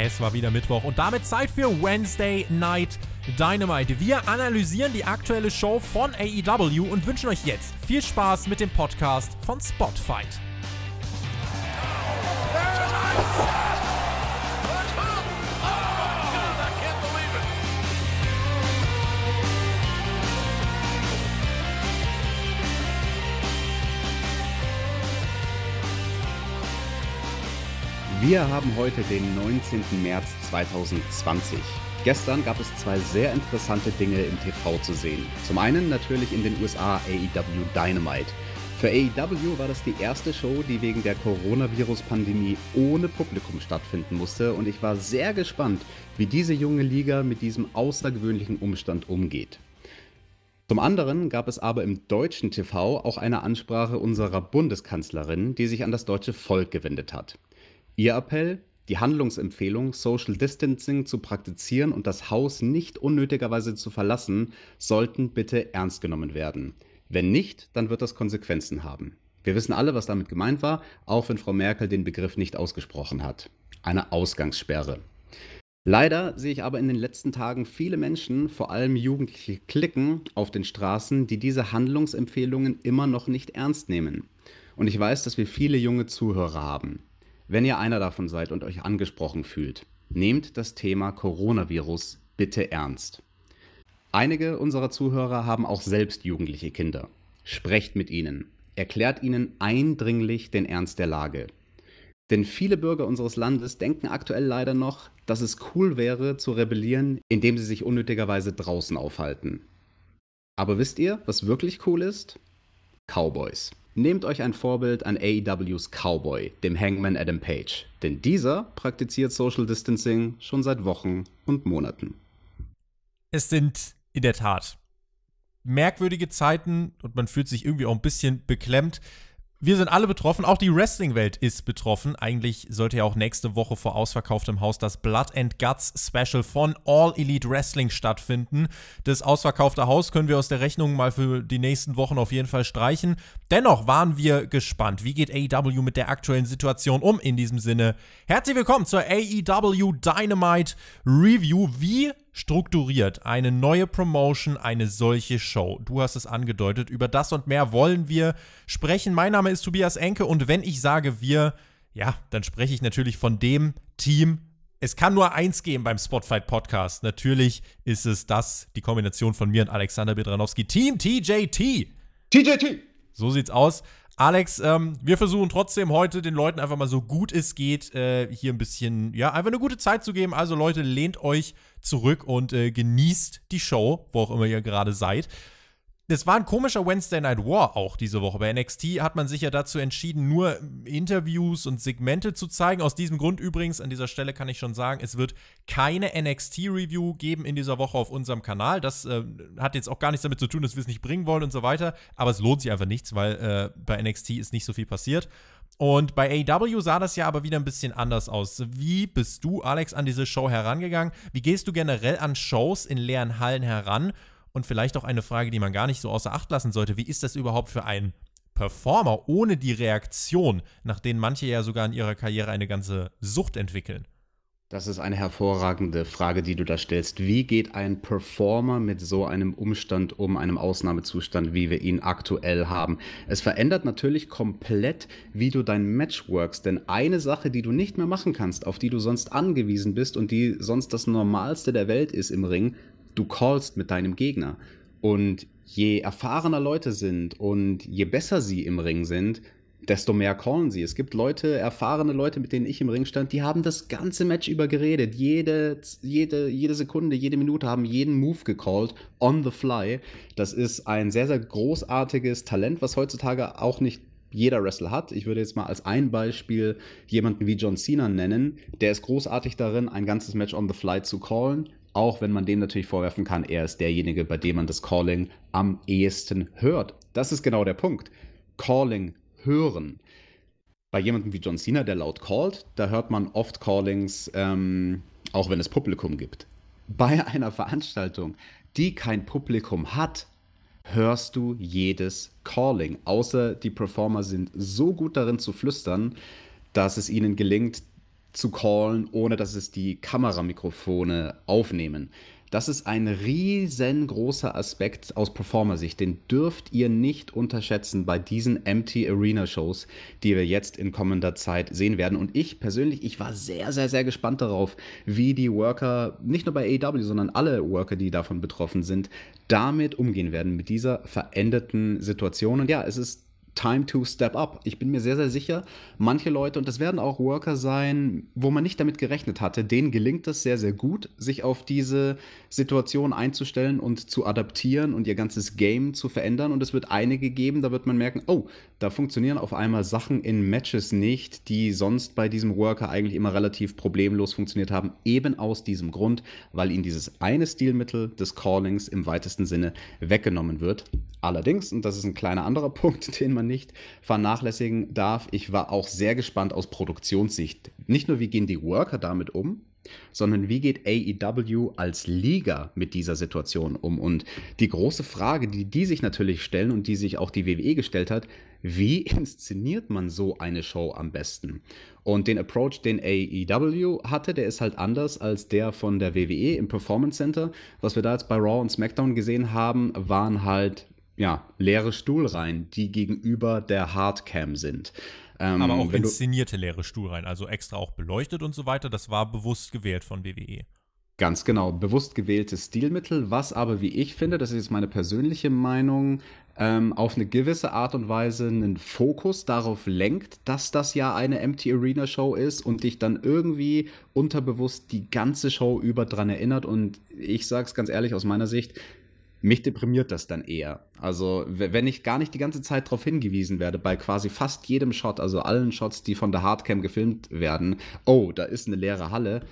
Es war wieder Mittwoch und damit Zeit für Wednesday Night Dynamite. Wir analysieren die aktuelle Show von AEW und wünschen euch jetzt viel Spaß mit dem Podcast von Spotfight. Wir haben heute den 19. März 2020. Gestern gab es zwei sehr interessante Dinge im TV zu sehen. Zum einen natürlich in den USA AEW Dynamite. Für AEW war das die erste Show, die wegen der Coronavirus-Pandemie ohne Publikum stattfinden musste und ich war sehr gespannt, wie diese junge Liga mit diesem außergewöhnlichen Umstand umgeht. Zum anderen gab es aber im deutschen TV auch eine Ansprache unserer Bundeskanzlerin, die sich an das deutsche Volk gewendet hat. Ihr Appell, die Handlungsempfehlung, Social Distancing zu praktizieren und das Haus nicht unnötigerweise zu verlassen, sollten bitte ernst genommen werden. Wenn nicht, dann wird das Konsequenzen haben. Wir wissen alle, was damit gemeint war, auch wenn Frau Merkel den Begriff nicht ausgesprochen hat. Eine Ausgangssperre. Leider sehe ich aber in den letzten Tagen viele Menschen, vor allem jugendliche Klicken, auf den Straßen, die diese Handlungsempfehlungen immer noch nicht ernst nehmen. Und ich weiß, dass wir viele junge Zuhörer haben. Wenn ihr einer davon seid und euch angesprochen fühlt, nehmt das Thema Coronavirus bitte ernst. Einige unserer Zuhörer haben auch selbst jugendliche Kinder. Sprecht mit ihnen, erklärt ihnen eindringlich den Ernst der Lage. Denn viele Bürger unseres Landes denken aktuell leider noch, dass es cool wäre zu rebellieren, indem sie sich unnötigerweise draußen aufhalten. Aber wisst ihr, was wirklich cool ist? Cowboys nehmt euch ein Vorbild an AEWs Cowboy, dem Hangman Adam Page, denn dieser praktiziert Social Distancing schon seit Wochen und Monaten. Es sind in der Tat merkwürdige Zeiten und man fühlt sich irgendwie auch ein bisschen beklemmt. Wir sind alle betroffen, auch die Wrestling-Welt ist betroffen. Eigentlich sollte ja auch nächste Woche vor ausverkauftem Haus das Blood and Guts Special von All Elite Wrestling stattfinden. Das ausverkaufte Haus können wir aus der Rechnung mal für die nächsten Wochen auf jeden Fall streichen. Dennoch waren wir gespannt. Wie geht AEW mit der aktuellen Situation um? In diesem Sinne, herzlich willkommen zur AEW Dynamite Review. Wie strukturiert eine neue Promotion, eine solche Show. Du hast es angedeutet. Über das und mehr wollen wir sprechen. Mein Name ist Tobias Enke und wenn ich sage wir, ja, dann spreche ich natürlich von dem Team. Es kann nur eins geben beim Spotfight Podcast. Natürlich ist es das, die Kombination von mir und Alexander Bedranowski. Team TJT. TJT. So sieht's aus. Alex, ähm, wir versuchen trotzdem heute den Leuten einfach mal so gut es geht, äh, hier ein bisschen, ja, einfach eine gute Zeit zu geben. Also Leute, lehnt euch zurück und äh, genießt die Show, wo auch immer ihr gerade seid das war ein komischer Wednesday Night War auch diese Woche. Bei NXT hat man sich ja dazu entschieden, nur Interviews und Segmente zu zeigen. Aus diesem Grund übrigens, an dieser Stelle kann ich schon sagen, es wird keine NXT-Review geben in dieser Woche auf unserem Kanal. Das äh, hat jetzt auch gar nichts damit zu tun, dass wir es nicht bringen wollen und so weiter. Aber es lohnt sich einfach nichts, weil äh, bei NXT ist nicht so viel passiert. Und bei AW sah das ja aber wieder ein bisschen anders aus. Wie bist du, Alex, an diese Show herangegangen? Wie gehst du generell an Shows in leeren Hallen heran? Und vielleicht auch eine Frage, die man gar nicht so außer Acht lassen sollte. Wie ist das überhaupt für einen Performer ohne die Reaktion, nach denen manche ja sogar in ihrer Karriere eine ganze Sucht entwickeln? Das ist eine hervorragende Frage, die du da stellst. Wie geht ein Performer mit so einem Umstand um, einem Ausnahmezustand, wie wir ihn aktuell haben? Es verändert natürlich komplett, wie du dein Match workst, denn eine Sache, die du nicht mehr machen kannst, auf die du sonst angewiesen bist und die sonst das Normalste der Welt ist im Ring, du callst mit deinem Gegner. Und je erfahrener Leute sind und je besser sie im Ring sind, desto mehr callen sie. Es gibt Leute, erfahrene Leute, mit denen ich im Ring stand, die haben das ganze Match über geredet. Jede, jede, jede Sekunde, jede Minute haben jeden Move gecallt, on the fly. Das ist ein sehr, sehr großartiges Talent, was heutzutage auch nicht jeder Wrestler hat. Ich würde jetzt mal als ein Beispiel jemanden wie John Cena nennen. Der ist großartig darin, ein ganzes Match on the fly zu callen auch wenn man dem natürlich vorwerfen kann, er ist derjenige, bei dem man das Calling am ehesten hört. Das ist genau der Punkt. Calling hören. Bei jemandem wie John Cena, der laut callt, da hört man oft Callings, ähm, auch wenn es Publikum gibt. Bei einer Veranstaltung, die kein Publikum hat, hörst du jedes Calling. Außer die Performer sind so gut darin zu flüstern, dass es ihnen gelingt, zu callen, ohne dass es die Kameramikrofone aufnehmen. Das ist ein riesengroßer Aspekt aus Performer-Sicht. Den dürft ihr nicht unterschätzen bei diesen Empty Arena-Shows, die wir jetzt in kommender Zeit sehen werden. Und ich persönlich, ich war sehr, sehr, sehr gespannt darauf, wie die Worker, nicht nur bei AEW, sondern alle Worker, die davon betroffen sind, damit umgehen werden, mit dieser veränderten Situation. Und ja, es ist time to step up. Ich bin mir sehr, sehr sicher, manche Leute, und das werden auch Worker sein, wo man nicht damit gerechnet hatte, denen gelingt es sehr, sehr gut, sich auf diese Situation einzustellen und zu adaptieren und ihr ganzes Game zu verändern. Und es wird einige geben, da wird man merken, oh, da funktionieren auf einmal Sachen in Matches nicht, die sonst bei diesem Worker eigentlich immer relativ problemlos funktioniert haben, eben aus diesem Grund, weil ihnen dieses eine Stilmittel des Callings im weitesten Sinne weggenommen wird. Allerdings, und das ist ein kleiner anderer Punkt, den man nicht vernachlässigen darf. Ich war auch sehr gespannt aus Produktionssicht. Nicht nur, wie gehen die Worker damit um, sondern wie geht AEW als Liga mit dieser Situation um? Und die große Frage, die die sich natürlich stellen und die sich auch die WWE gestellt hat, wie inszeniert man so eine Show am besten? Und den Approach, den AEW hatte, der ist halt anders als der von der WWE im Performance Center. Was wir da jetzt bei Raw und SmackDown gesehen haben, waren halt ja, leere Stuhlreihen, die gegenüber der Hardcam sind. Ähm, Aber auch inszenierte leere Stuhlreihen, also extra auch beleuchtet und so weiter. Das war bewusst gewählt von WWE. Ganz genau, bewusst gewähltes Stilmittel, was aber, wie ich finde, das ist jetzt meine persönliche Meinung, ähm, auf eine gewisse Art und Weise einen Fokus darauf lenkt, dass das ja eine Empty Arena Show ist und dich dann irgendwie unterbewusst die ganze Show über dran erinnert. Und ich sag's ganz ehrlich, aus meiner Sicht, mich deprimiert das dann eher. Also, wenn ich gar nicht die ganze Zeit darauf hingewiesen werde, bei quasi fast jedem Shot, also allen Shots, die von der Hardcam gefilmt werden, oh, da ist eine leere Halle.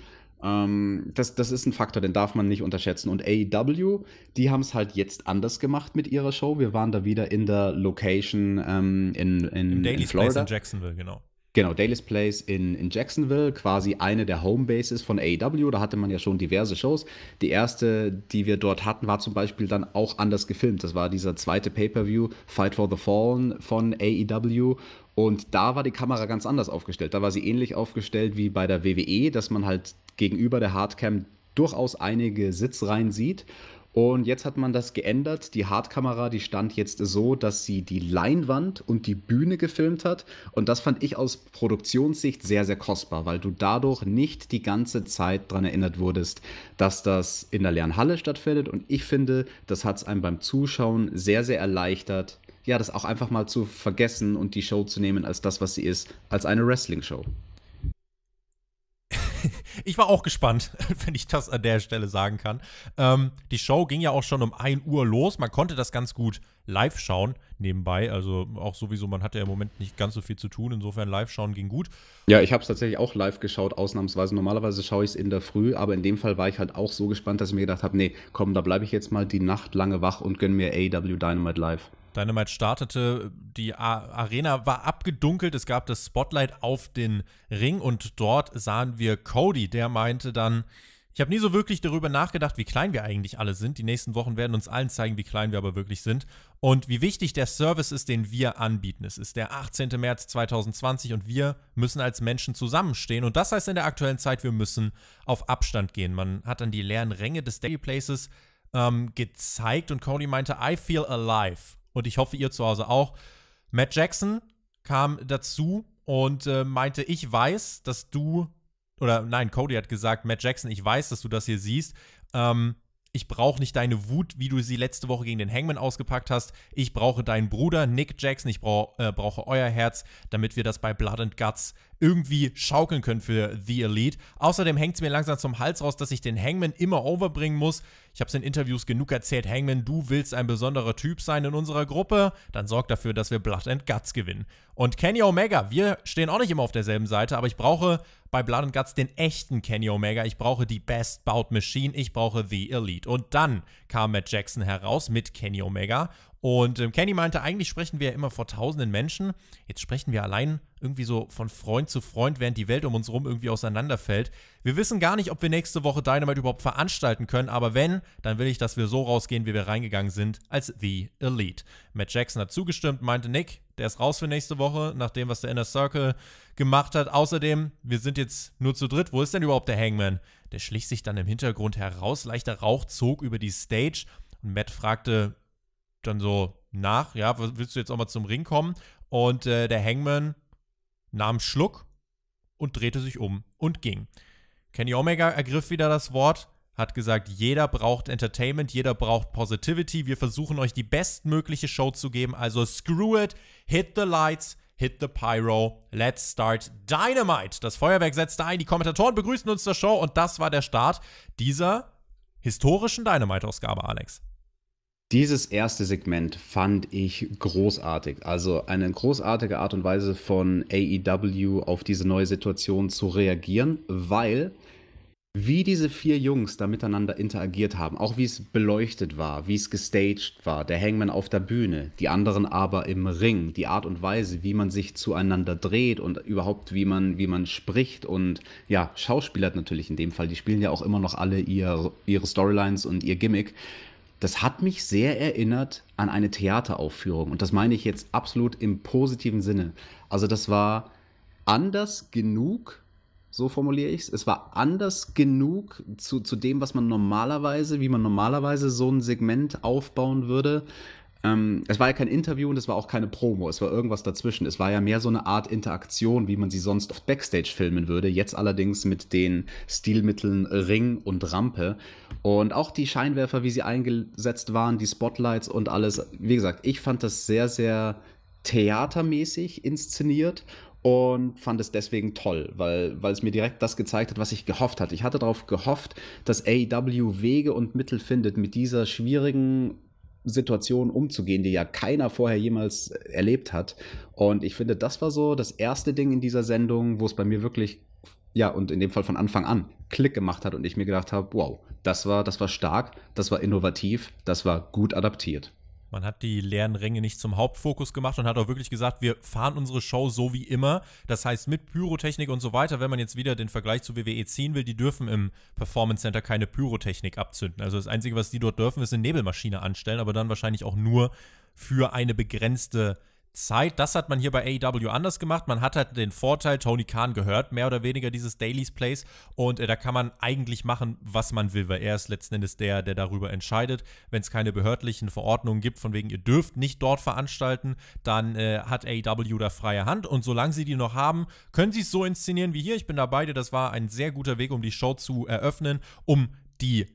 Ähm, das, das ist ein Faktor, den darf man nicht unterschätzen. Und AEW, die haben es halt jetzt anders gemacht mit ihrer Show. Wir waren da wieder in der Location ähm, in, in, Im Daily in Florida. Place in Jacksonville, genau. Genau, Daily's Place in, in Jacksonville, quasi eine der Homebases von AEW. Da hatte man ja schon diverse Shows. Die erste, die wir dort hatten, war zum Beispiel dann auch anders gefilmt. Das war dieser zweite Pay-Per-View, Fight for the Fallen von AEW. Und da war die Kamera ganz anders aufgestellt. Da war sie ähnlich aufgestellt wie bei der WWE, dass man halt gegenüber der Hardcam durchaus einige Sitzreihen sieht und jetzt hat man das geändert. Die Hardkamera, die stand jetzt so, dass sie die Leinwand und die Bühne gefilmt hat. Und das fand ich aus Produktionssicht sehr, sehr kostbar, weil du dadurch nicht die ganze Zeit daran erinnert wurdest, dass das in der Lernhalle stattfindet. Und ich finde, das hat es einem beim Zuschauen sehr, sehr erleichtert, ja, das auch einfach mal zu vergessen und die Show zu nehmen als das, was sie ist, als eine Wrestling-Show. ich war auch gespannt, wenn ich das an der Stelle sagen kann. Ähm, die Show ging ja auch schon um 1 Uhr los. Man konnte das ganz gut live schauen nebenbei. Also auch sowieso, man hatte ja im Moment nicht ganz so viel zu tun. Insofern live schauen ging gut. Ja, ich habe es tatsächlich auch live geschaut, ausnahmsweise. Normalerweise schaue ich es in der Früh, aber in dem Fall war ich halt auch so gespannt, dass ich mir gedacht habe, nee, komm, da bleibe ich jetzt mal die Nacht lange wach und gönne mir AW Dynamite live. Dynamite startete, die Arena war abgedunkelt, es gab das Spotlight auf den Ring und dort sahen wir Cody, der meinte dann, ich habe nie so wirklich darüber nachgedacht, wie klein wir eigentlich alle sind. Die nächsten Wochen werden uns allen zeigen, wie klein wir aber wirklich sind und wie wichtig der Service ist, den wir anbieten. Es ist der 18. März 2020 und wir müssen als Menschen zusammenstehen. Und das heißt in der aktuellen Zeit, wir müssen auf Abstand gehen. Man hat dann die leeren Ränge des Daily Places ähm, gezeigt und Cody meinte, I feel alive. Und ich hoffe, ihr zu Hause auch. Matt Jackson kam dazu und äh, meinte, ich weiß, dass du, oder nein, Cody hat gesagt, Matt Jackson, ich weiß, dass du das hier siehst. Ähm, ich brauche nicht deine Wut, wie du sie letzte Woche gegen den Hangman ausgepackt hast. Ich brauche deinen Bruder Nick Jackson, ich brauch, äh, brauche euer Herz, damit wir das bei Blood and Guts irgendwie schaukeln können für The Elite. Außerdem hängt es mir langsam zum Hals raus, dass ich den Hangman immer overbringen muss. Ich habe es in Interviews genug erzählt, Hangman, du willst ein besonderer Typ sein in unserer Gruppe, dann sorg dafür, dass wir Blood and Guts gewinnen. Und Kenny Omega, wir stehen auch nicht immer auf derselben Seite, aber ich brauche bei Blood and Guts den echten Kenny Omega. Ich brauche die Best Bout Machine. Ich brauche The Elite. Und dann kam Matt Jackson heraus mit Kenny Omega und ähm, Kenny meinte, eigentlich sprechen wir ja immer vor tausenden Menschen. Jetzt sprechen wir allein irgendwie so von Freund zu Freund, während die Welt um uns herum irgendwie auseinanderfällt. Wir wissen gar nicht, ob wir nächste Woche Dynamite überhaupt veranstalten können, aber wenn, dann will ich, dass wir so rausgehen, wie wir reingegangen sind, als The Elite. Matt Jackson hat zugestimmt, meinte Nick, der ist raus für nächste Woche, nach dem, was der Inner Circle gemacht hat. Außerdem, wir sind jetzt nur zu dritt. Wo ist denn überhaupt der Hangman? Der schlich sich dann im Hintergrund heraus, leichter Rauch zog über die Stage und Matt fragte, dann so nach, ja, willst du jetzt auch mal zum Ring kommen? Und äh, der Hangman nahm Schluck und drehte sich um und ging. Kenny Omega ergriff wieder das Wort, hat gesagt, jeder braucht Entertainment, jeder braucht Positivity, wir versuchen euch die bestmögliche Show zu geben, also screw it, hit the lights, hit the pyro, let's start Dynamite. Das Feuerwerk setzte ein, die Kommentatoren begrüßten uns zur Show und das war der Start dieser historischen Dynamite-Ausgabe, Alex. Dieses erste Segment fand ich großartig. Also eine großartige Art und Weise von AEW auf diese neue Situation zu reagieren, weil wie diese vier Jungs da miteinander interagiert haben, auch wie es beleuchtet war, wie es gestaged war, der Hangman auf der Bühne, die anderen aber im Ring, die Art und Weise, wie man sich zueinander dreht und überhaupt wie man, wie man spricht und ja, Schauspieler natürlich in dem Fall, die spielen ja auch immer noch alle ihr, ihre Storylines und ihr Gimmick das hat mich sehr erinnert an eine Theateraufführung. Und das meine ich jetzt absolut im positiven Sinne. Also das war anders genug, so formuliere ich es. Es war anders genug zu, zu dem, was man normalerweise, wie man normalerweise so ein Segment aufbauen würde ähm, es war ja kein Interview und es war auch keine Promo, es war irgendwas dazwischen. Es war ja mehr so eine Art Interaktion, wie man sie sonst oft Backstage filmen würde, jetzt allerdings mit den Stilmitteln Ring und Rampe. Und auch die Scheinwerfer, wie sie eingesetzt waren, die Spotlights und alles. Wie gesagt, ich fand das sehr, sehr theatermäßig inszeniert und fand es deswegen toll, weil, weil es mir direkt das gezeigt hat, was ich gehofft hatte. Ich hatte darauf gehofft, dass AEW Wege und Mittel findet, mit dieser schwierigen Situation umzugehen, die ja keiner vorher jemals erlebt hat. Und ich finde, das war so das erste Ding in dieser Sendung, wo es bei mir wirklich, ja, und in dem Fall von Anfang an Klick gemacht hat und ich mir gedacht habe, wow, das war, das war stark, das war innovativ, das war gut adaptiert. Man hat die leeren Ränge nicht zum Hauptfokus gemacht und hat auch wirklich gesagt, wir fahren unsere Show so wie immer. Das heißt, mit Pyrotechnik und so weiter, wenn man jetzt wieder den Vergleich zu WWE ziehen will, die dürfen im Performance Center keine Pyrotechnik abzünden. Also das Einzige, was die dort dürfen, ist eine Nebelmaschine anstellen, aber dann wahrscheinlich auch nur für eine begrenzte Zeit. Das hat man hier bei AEW anders gemacht. Man hat halt den Vorteil, Tony Khan gehört mehr oder weniger dieses Dailies Plays und äh, da kann man eigentlich machen, was man will, weil er ist letzten Endes der, der darüber entscheidet. Wenn es keine behördlichen Verordnungen gibt, von wegen ihr dürft nicht dort veranstalten, dann äh, hat AEW da freie Hand und solange sie die noch haben, können sie es so inszenieren wie hier. Ich bin da bei Das war ein sehr guter Weg, um die Show zu eröffnen, um die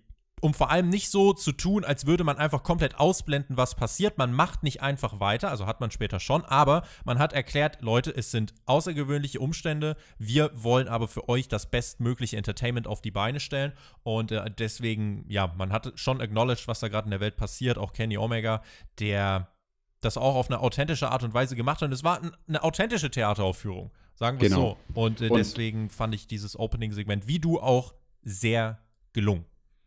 um vor allem nicht so zu tun, als würde man einfach komplett ausblenden, was passiert. Man macht nicht einfach weiter, also hat man später schon, aber man hat erklärt, Leute, es sind außergewöhnliche Umstände. Wir wollen aber für euch das bestmögliche Entertainment auf die Beine stellen und äh, deswegen, ja, man hat schon acknowledged, was da gerade in der Welt passiert. Auch Kenny Omega, der das auch auf eine authentische Art und Weise gemacht hat. Und es war eine authentische Theateraufführung, sagen wir genau. so. Und, äh, und deswegen fand ich dieses Opening-Segment, wie du auch, sehr gelungen.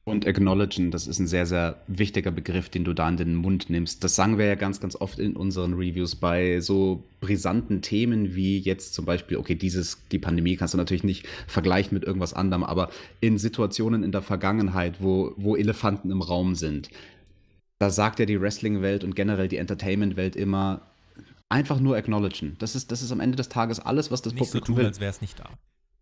Und acknowledgen, das ist ein sehr, sehr wichtiger Begriff, den du da in den Mund nimmst. Das sagen wir ja ganz, ganz oft in unseren Reviews bei so brisanten Themen wie jetzt zum Beispiel, okay, dieses, die Pandemie kannst du natürlich nicht vergleichen mit irgendwas anderem, aber in Situationen in der Vergangenheit, wo, wo Elefanten im Raum sind, da sagt ja die Wrestling-Welt und generell die Entertainment-Welt immer, einfach nur acknowledgen. Das ist, das ist am Ende des Tages alles, was das nicht Publikum so tun, will. als wäre es nicht da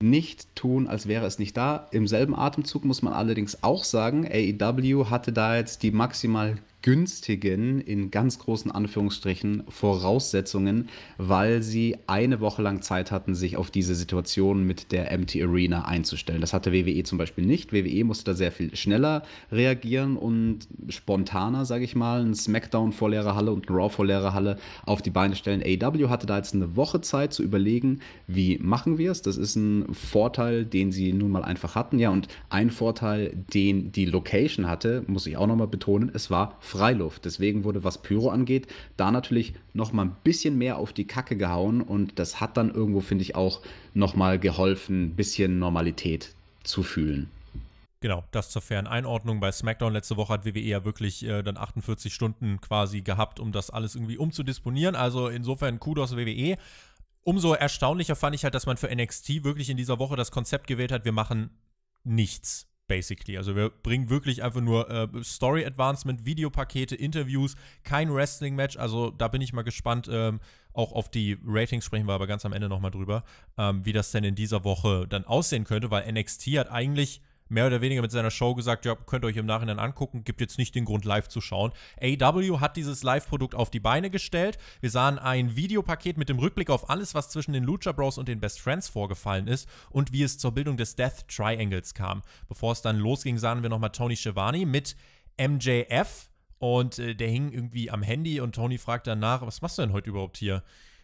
nicht tun, als wäre es nicht da. Im selben Atemzug muss man allerdings auch sagen, AEW hatte da jetzt die maximal günstigen, in ganz großen Anführungsstrichen, Voraussetzungen, weil sie eine Woche lang Zeit hatten, sich auf diese Situation mit der Empty Arena einzustellen. Das hatte WWE zum Beispiel nicht. WWE musste da sehr viel schneller reagieren und spontaner, sage ich mal, ein Smackdown vor leerer Halle und ein Raw vor leerer Halle auf die Beine stellen. AW hatte da jetzt eine Woche Zeit zu überlegen, wie machen wir es. Das ist ein Vorteil, den sie nun mal einfach hatten. Ja, und ein Vorteil, den die Location hatte, muss ich auch nochmal betonen, es war Freiluft. Deswegen wurde, was Pyro angeht, da natürlich nochmal ein bisschen mehr auf die Kacke gehauen und das hat dann irgendwo, finde ich, auch nochmal geholfen, ein bisschen Normalität zu fühlen. Genau, das zur fairen Einordnung. Bei SmackDown letzte Woche hat WWE ja wirklich äh, dann 48 Stunden quasi gehabt, um das alles irgendwie umzudisponieren. Also insofern Kudos WWE. Umso erstaunlicher fand ich halt, dass man für NXT wirklich in dieser Woche das Konzept gewählt hat, wir machen nichts basically. Also wir bringen wirklich einfach nur äh, Story Advancement, Videopakete, Interviews, kein Wrestling-Match. Also da bin ich mal gespannt. Ähm, auch auf die Ratings sprechen wir aber ganz am Ende nochmal drüber, ähm, wie das denn in dieser Woche dann aussehen könnte, weil NXT hat eigentlich mehr oder weniger mit seiner Show gesagt, ja, könnt ihr euch im Nachhinein angucken, gibt jetzt nicht den Grund, live zu schauen. AW hat dieses Live-Produkt auf die Beine gestellt. Wir sahen ein Videopaket mit dem Rückblick auf alles, was zwischen den Lucha Bros und den Best Friends vorgefallen ist und wie es zur Bildung des Death Triangles kam. Bevor es dann losging, sahen wir nochmal Tony Schiavone mit MJF und äh, der hing irgendwie am Handy und Tony fragt danach, was machst du denn heute überhaupt hier?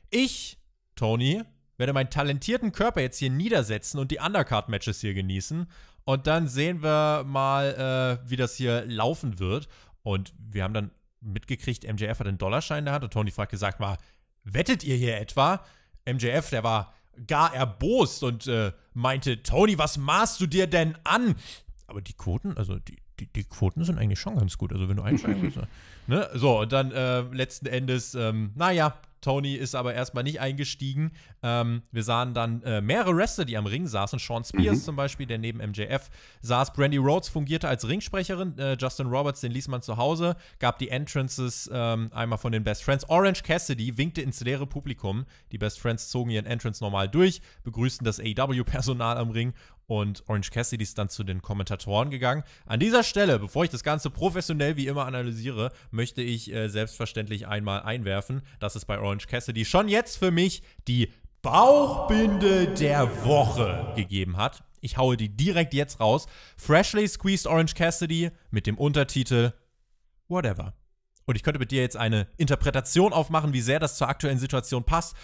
Ich, Tony, werde meinen talentierten Körper jetzt hier niedersetzen und die Undercard-Matches hier genießen. Und dann sehen wir mal, äh, wie das hier laufen wird. Und wir haben dann mitgekriegt, MJF hat einen Dollarschein in der Hand und Tony fragt gesagt mal, wettet ihr hier etwa? MJF, der war gar erbost und äh, meinte, Tony, was maßst du dir denn an? Aber die Quoten, also die, die, die Quoten sind eigentlich schon ganz gut. Also wenn du einsteigst, ne? So, und dann äh, letzten Endes, ähm, naja, Tony ist aber erstmal nicht eingestiegen. Ähm, wir sahen dann äh, mehrere Wrestler, die am Ring saßen. Sean Spears mhm. zum Beispiel, der neben MJF saß. Brandy Rhodes fungierte als Ringsprecherin. Äh, Justin Roberts, den ließ man zu Hause. Gab die Entrances ähm, einmal von den Best Friends. Orange Cassidy winkte ins leere Publikum. Die Best Friends zogen ihren Entrance normal durch, begrüßten das AEW-Personal am Ring und Orange Cassidy ist dann zu den Kommentatoren gegangen. An dieser Stelle, bevor ich das Ganze professionell wie immer analysiere, möchte ich äh, selbstverständlich einmal einwerfen, dass es bei Orange Cassidy schon jetzt für mich die Bauchbinde der Woche gegeben hat. Ich haue die direkt jetzt raus. Freshly Squeezed Orange Cassidy mit dem Untertitel Whatever. Und ich könnte mit dir jetzt eine Interpretation aufmachen, wie sehr das zur aktuellen Situation passt.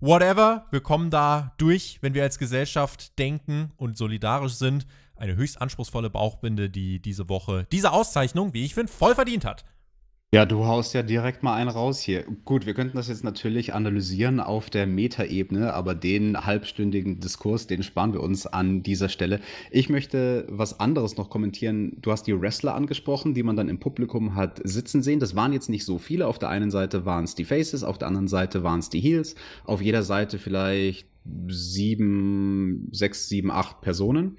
Whatever, wir kommen da durch, wenn wir als Gesellschaft denken und solidarisch sind. Eine höchst anspruchsvolle Bauchbinde, die diese Woche diese Auszeichnung, wie ich finde, voll verdient hat. Ja, du haust ja direkt mal einen raus hier. Gut, wir könnten das jetzt natürlich analysieren auf der Metaebene, aber den halbstündigen Diskurs, den sparen wir uns an dieser Stelle. Ich möchte was anderes noch kommentieren. Du hast die Wrestler angesprochen, die man dann im Publikum hat sitzen sehen. Das waren jetzt nicht so viele. Auf der einen Seite waren es die Faces, auf der anderen Seite waren es die Heels. Auf jeder Seite vielleicht sieben, sechs, sieben, acht Personen.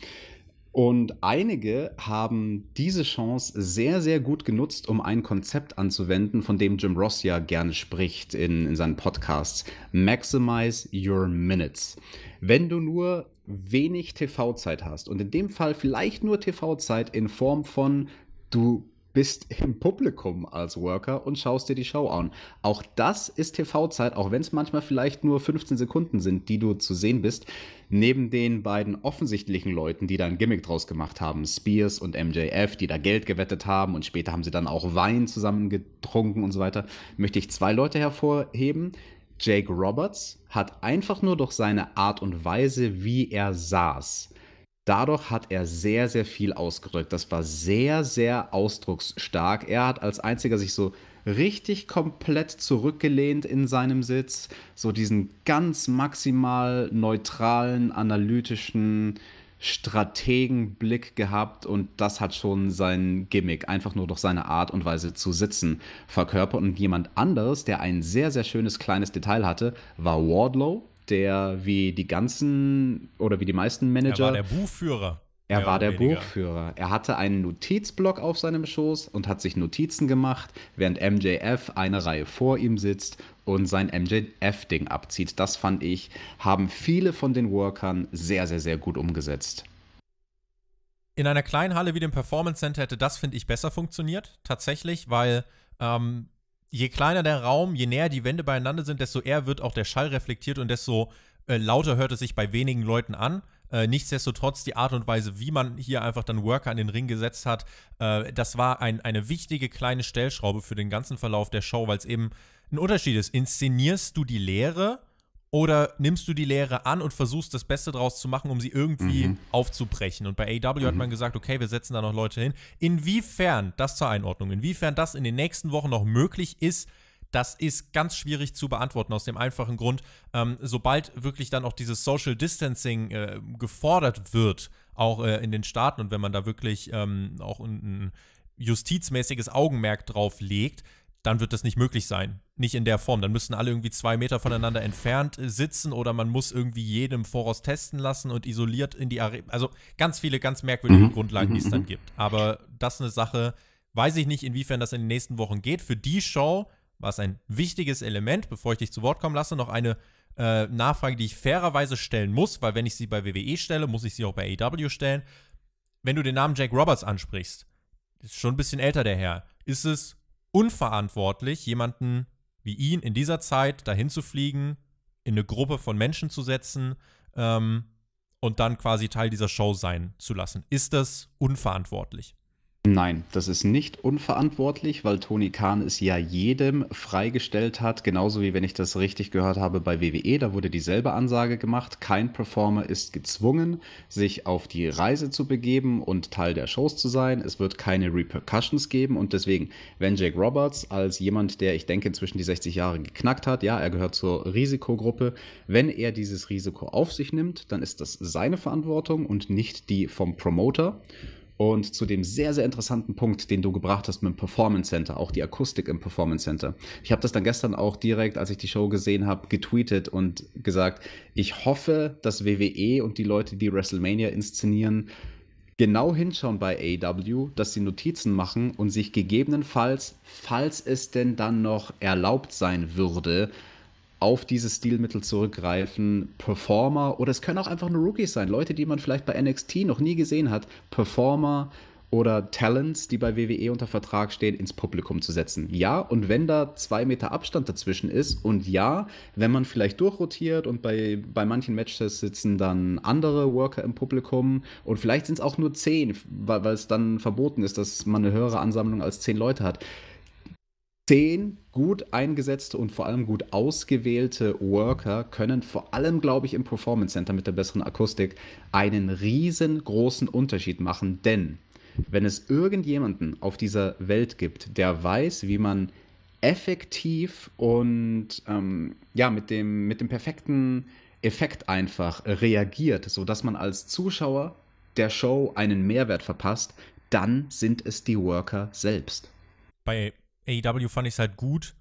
Und einige haben diese Chance sehr, sehr gut genutzt, um ein Konzept anzuwenden, von dem Jim Ross ja gerne spricht in, in seinen Podcasts. Maximize your minutes. Wenn du nur wenig TV-Zeit hast und in dem Fall vielleicht nur TV-Zeit in Form von du bist im Publikum als Worker und schaust dir die Show an. Auch das ist TV-Zeit, auch wenn es manchmal vielleicht nur 15 Sekunden sind, die du zu sehen bist, neben den beiden offensichtlichen Leuten, die da ein Gimmick draus gemacht haben, Spears und MJF, die da Geld gewettet haben und später haben sie dann auch Wein zusammen getrunken und so weiter, möchte ich zwei Leute hervorheben. Jake Roberts hat einfach nur durch seine Art und Weise, wie er saß, dadurch hat er sehr, sehr viel ausgedrückt. Das war sehr, sehr ausdrucksstark. Er hat als einziger sich so richtig komplett zurückgelehnt in seinem Sitz, so diesen ganz maximal neutralen, analytischen Strategenblick gehabt und das hat schon sein Gimmick, einfach nur durch seine Art und Weise zu sitzen verkörpert. Und jemand anderes, der ein sehr, sehr schönes kleines Detail hatte, war Wardlow, der wie die ganzen oder wie die meisten Manager. Er war der Buchführer. Er war der weniger. Buchführer. Er hatte einen Notizblock auf seinem Schoß und hat sich Notizen gemacht, während MJF eine Reihe vor ihm sitzt und sein MJF-Ding abzieht. Das fand ich, haben viele von den Workern sehr, sehr, sehr gut umgesetzt. In einer kleinen Halle wie dem Performance Center hätte das, finde ich, besser funktioniert, tatsächlich, weil ähm, je kleiner der Raum, je näher die Wände beieinander sind, desto eher wird auch der Schall reflektiert und desto äh, lauter hört es sich bei wenigen Leuten an. Äh, nichtsdestotrotz die Art und Weise, wie man hier einfach dann Worker an den Ring gesetzt hat, äh, das war ein, eine wichtige kleine Stellschraube für den ganzen Verlauf der Show, weil es eben ein Unterschied ist. Inszenierst du die Leere oder nimmst du die Lehre an und versuchst das Beste draus zu machen, um sie irgendwie mhm. aufzubrechen? Und bei AW mhm. hat man gesagt, okay, wir setzen da noch Leute hin. Inwiefern, das zur Einordnung, inwiefern das in den nächsten Wochen noch möglich ist, das ist ganz schwierig zu beantworten, aus dem einfachen Grund, ähm, sobald wirklich dann auch dieses Social Distancing äh, gefordert wird, auch äh, in den Staaten und wenn man da wirklich ähm, auch ein justizmäßiges Augenmerk drauf legt, dann wird das nicht möglich sein. Nicht in der Form. Dann müssten alle irgendwie zwei Meter voneinander entfernt äh, sitzen oder man muss irgendwie jedem voraus testen lassen und isoliert in die Arena. Also ganz viele ganz merkwürdige mhm. Grundlagen, mhm. die es dann mhm. gibt. Aber das ist eine Sache, weiß ich nicht, inwiefern das in den nächsten Wochen geht. Für die Show war es ein wichtiges Element. Bevor ich dich zu Wort kommen lasse, noch eine äh, Nachfrage, die ich fairerweise stellen muss, weil wenn ich sie bei WWE stelle, muss ich sie auch bei AEW stellen. Wenn du den Namen Jack Roberts ansprichst, ist schon ein bisschen älter der Herr. Ist es unverantwortlich, jemanden wie ihn in dieser Zeit dahin zu fliegen, in eine Gruppe von Menschen zu setzen ähm, und dann quasi Teil dieser Show sein zu lassen. Ist das unverantwortlich? Nein, das ist nicht unverantwortlich, weil Tony Khan es ja jedem freigestellt hat, genauso wie wenn ich das richtig gehört habe bei WWE, da wurde dieselbe Ansage gemacht, kein Performer ist gezwungen, sich auf die Reise zu begeben und Teil der Shows zu sein, es wird keine Repercussions geben und deswegen, wenn Jake Roberts als jemand, der ich denke inzwischen die 60 Jahre geknackt hat, ja, er gehört zur Risikogruppe, wenn er dieses Risiko auf sich nimmt, dann ist das seine Verantwortung und nicht die vom Promoter und zu dem sehr, sehr interessanten Punkt, den du gebracht hast mit dem Performance Center, auch die Akustik im Performance Center. Ich habe das dann gestern auch direkt, als ich die Show gesehen habe, getweetet und gesagt, ich hoffe, dass WWE und die Leute, die WrestleMania inszenieren, genau hinschauen bei AW, e dass sie Notizen machen und sich gegebenenfalls, falls es denn dann noch erlaubt sein würde, auf dieses Stilmittel zurückgreifen, Performer oder es können auch einfach nur Rookies sein, Leute, die man vielleicht bei NXT noch nie gesehen hat, Performer oder Talents, die bei WWE unter Vertrag stehen, ins Publikum zu setzen. Ja, und wenn da zwei Meter Abstand dazwischen ist und ja, wenn man vielleicht durchrotiert und bei, bei manchen Matches sitzen dann andere Worker im Publikum und vielleicht sind es auch nur zehn, weil es dann verboten ist, dass man eine höhere Ansammlung als zehn Leute hat zehn gut eingesetzte und vor allem gut ausgewählte Worker können vor allem, glaube ich, im Performance Center mit der besseren Akustik einen riesengroßen Unterschied machen. Denn wenn es irgendjemanden auf dieser Welt gibt, der weiß, wie man effektiv und ähm, ja, mit dem, mit dem perfekten Effekt einfach reagiert, sodass man als Zuschauer der Show einen Mehrwert verpasst, dann sind es die Worker selbst. Bei AEW fand ich es halt gut,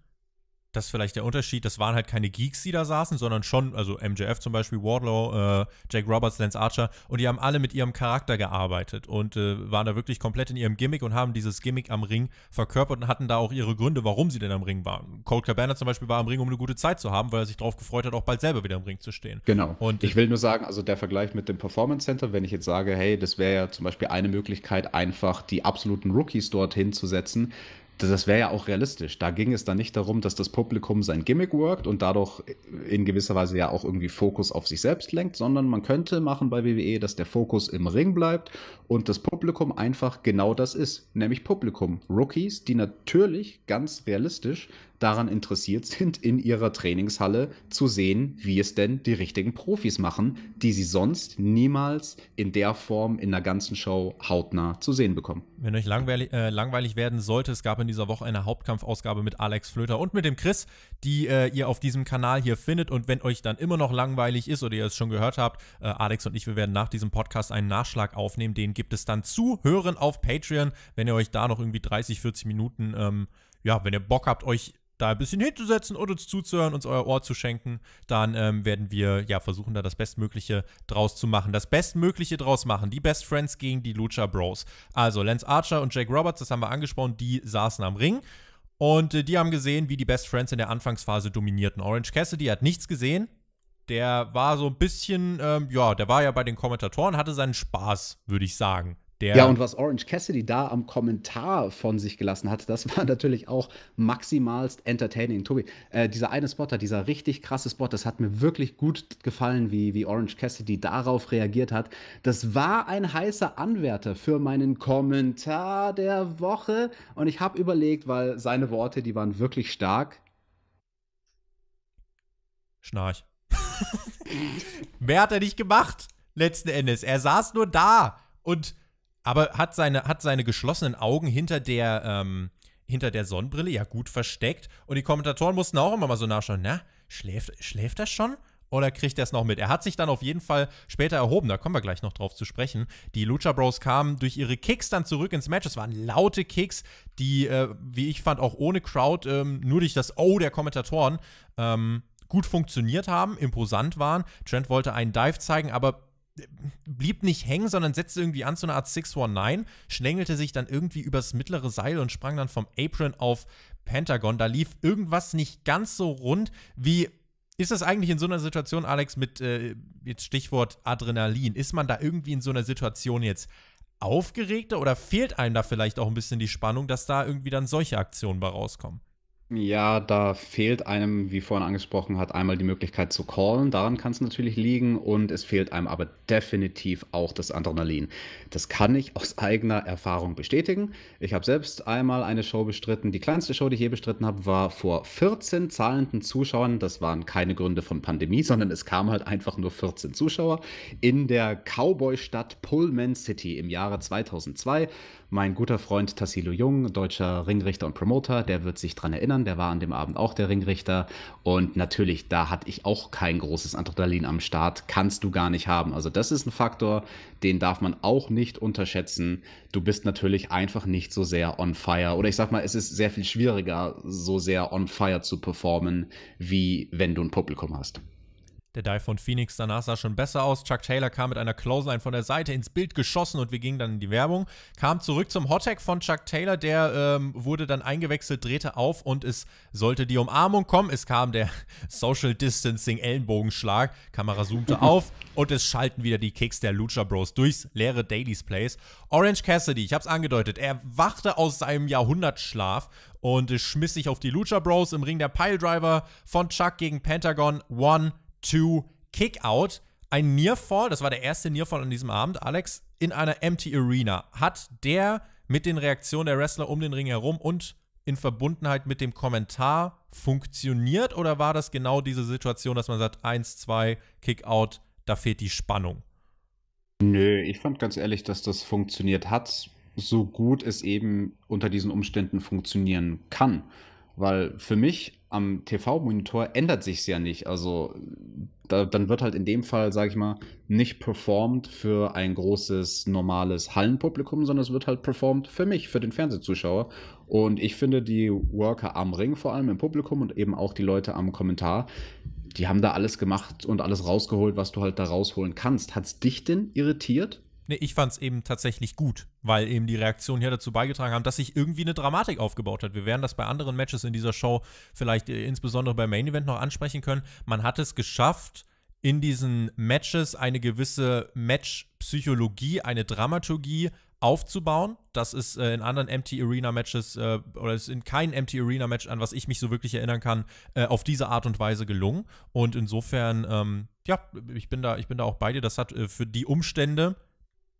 das ist vielleicht der Unterschied, das waren halt keine Geeks, die da saßen, sondern schon, also MJF zum Beispiel, Wardlow, äh, Jake Roberts, Lance Archer und die haben alle mit ihrem Charakter gearbeitet und äh, waren da wirklich komplett in ihrem Gimmick und haben dieses Gimmick am Ring verkörpert und hatten da auch ihre Gründe, warum sie denn am Ring waren. Cold Cabana zum Beispiel war am Ring, um eine gute Zeit zu haben, weil er sich darauf gefreut hat, auch bald selber wieder am Ring zu stehen. Genau. Und ich will nur sagen, also der Vergleich mit dem Performance Center, wenn ich jetzt sage, hey, das wäre ja zum Beispiel eine Möglichkeit, einfach die absoluten Rookies dorthin zu setzen, das wäre ja auch realistisch. Da ging es dann nicht darum, dass das Publikum sein Gimmick workt und dadurch in gewisser Weise ja auch irgendwie Fokus auf sich selbst lenkt, sondern man könnte machen bei WWE, dass der Fokus im Ring bleibt und das Publikum einfach genau das ist, nämlich Publikum. Rookies, die natürlich ganz realistisch daran interessiert sind, in ihrer Trainingshalle zu sehen, wie es denn die richtigen Profis machen, die sie sonst niemals in der Form in der ganzen Show hautnah zu sehen bekommen. Wenn euch langweilig, äh, langweilig werden sollte, es gab in dieser Woche eine Hauptkampfausgabe mit Alex Flöter und mit dem Chris, die äh, ihr auf diesem Kanal hier findet. Und wenn euch dann immer noch langweilig ist oder ihr es schon gehört habt, äh, Alex und ich, wir werden nach diesem Podcast einen Nachschlag aufnehmen. Den gibt es dann zu hören auf Patreon, wenn ihr euch da noch irgendwie 30, 40 Minuten, ähm, ja, wenn ihr Bock habt, euch da ein bisschen hinzusetzen und uns zuzuhören, uns euer Ohr zu schenken, dann ähm, werden wir ja versuchen, da das Bestmögliche draus zu machen. Das Bestmögliche draus machen. Die Best Friends gegen die Lucha Bros. Also Lance Archer und Jake Roberts, das haben wir angesprochen, die saßen am Ring. Und äh, die haben gesehen, wie die Best Friends in der Anfangsphase dominierten. Orange Cassidy hat nichts gesehen. Der war so ein bisschen, ähm, ja, der war ja bei den Kommentatoren, hatte seinen Spaß, würde ich sagen. Der ja, und was Orange Cassidy da am Kommentar von sich gelassen hat, das war natürlich auch maximalst entertaining. Tobi, äh, dieser eine Spotter, dieser richtig krasse Spot, das hat mir wirklich gut gefallen, wie, wie Orange Cassidy darauf reagiert hat. Das war ein heißer Anwärter für meinen Kommentar der Woche. Und ich habe überlegt, weil seine Worte, die waren wirklich stark. Schnarch. Mehr hat er nicht gemacht, letzten Endes. Er saß nur da und aber hat seine, hat seine geschlossenen Augen hinter der, ähm, hinter der Sonnenbrille ja gut versteckt. Und die Kommentatoren mussten auch immer mal so nachschauen, na, schläft, schläft er schon? Oder kriegt er es noch mit? Er hat sich dann auf jeden Fall später erhoben, da kommen wir gleich noch drauf zu sprechen. Die Lucha Bros kamen durch ihre Kicks dann zurück ins Match. Es waren laute Kicks, die, äh, wie ich fand, auch ohne Crowd, ähm, nur durch das Oh der Kommentatoren ähm, gut funktioniert haben, imposant waren. Trent wollte einen Dive zeigen, aber blieb nicht hängen, sondern setzte irgendwie an zu einer Art 619, schlängelte sich dann irgendwie übers mittlere Seil und sprang dann vom Apron auf Pentagon. Da lief irgendwas nicht ganz so rund wie. Ist das eigentlich in so einer Situation, Alex, mit äh, jetzt Stichwort Adrenalin? Ist man da irgendwie in so einer Situation jetzt aufgeregter oder fehlt einem da vielleicht auch ein bisschen die Spannung, dass da irgendwie dann solche Aktionen bei rauskommen? Ja, da fehlt einem, wie vorhin angesprochen hat, einmal die Möglichkeit zu callen. Daran kann es natürlich liegen. Und es fehlt einem aber definitiv auch das Adrenalin. Das kann ich aus eigener Erfahrung bestätigen. Ich habe selbst einmal eine Show bestritten. Die kleinste Show, die ich je bestritten habe, war vor 14 zahlenden Zuschauern. Das waren keine Gründe von Pandemie, sondern es kamen halt einfach nur 14 Zuschauer in der Cowboy-Stadt Pullman City im Jahre 2002. Mein guter Freund Tassilo Jung, deutscher Ringrichter und Promoter, der wird sich daran erinnern. Kindern, der war an dem Abend auch der Ringrichter. Und natürlich, da hatte ich auch kein großes Adrenalin am Start, kannst du gar nicht haben. Also das ist ein Faktor, den darf man auch nicht unterschätzen. Du bist natürlich einfach nicht so sehr on fire. Oder ich sag mal, es ist sehr viel schwieriger, so sehr on fire zu performen, wie wenn du ein Publikum hast. Der Dive von Phoenix danach sah schon besser aus. Chuck Taylor kam mit einer Clothesline von der Seite ins Bild geschossen und wir gingen dann in die Werbung. Kam zurück zum Hottag von Chuck Taylor, der ähm, wurde dann eingewechselt, drehte auf und es sollte die Umarmung kommen. Es kam der Social Distancing Ellenbogenschlag. Kamera zoomte auf und es schalten wieder die Kicks der Lucha Bros durchs leere Daily's Place. Orange Cassidy, ich hab's angedeutet, er wachte aus seinem Jahrhundertschlaf und schmiss sich auf die Lucha Bros im Ring der Piledriver von Chuck gegen Pentagon. One, to kick out. Ein Nearfall, das war der erste Nearfall an diesem Abend, Alex, in einer Empty Arena. Hat der mit den Reaktionen der Wrestler um den Ring herum und in Verbundenheit mit dem Kommentar funktioniert? Oder war das genau diese Situation, dass man sagt, 1, 2, out, da fehlt die Spannung? Nö, ich fand ganz ehrlich, dass das funktioniert hat, so gut es eben unter diesen Umständen funktionieren kann. Weil für mich am TV-Monitor ändert sich es ja nicht. Also da, dann wird halt in dem Fall, sage ich mal, nicht performt für ein großes, normales Hallenpublikum, sondern es wird halt performt für mich, für den Fernsehzuschauer. Und ich finde, die Worker am Ring, vor allem im Publikum und eben auch die Leute am Kommentar, die haben da alles gemacht und alles rausgeholt, was du halt da rausholen kannst. Hat es dich denn irritiert? Nee, ich fand es eben tatsächlich gut, weil eben die Reaktionen hier dazu beigetragen haben, dass sich irgendwie eine Dramatik aufgebaut hat. Wir werden das bei anderen Matches in dieser Show vielleicht äh, insbesondere beim Main Event noch ansprechen können. Man hat es geschafft, in diesen Matches eine gewisse Match-Psychologie, eine Dramaturgie aufzubauen. Das ist äh, in anderen Empty Arena Matches äh, oder ist in keinem Empty Arena Match, an was ich mich so wirklich erinnern kann, äh, auf diese Art und Weise gelungen. Und insofern, ähm, ja, ich bin da, ich bin da auch bei dir. Das hat äh, für die Umstände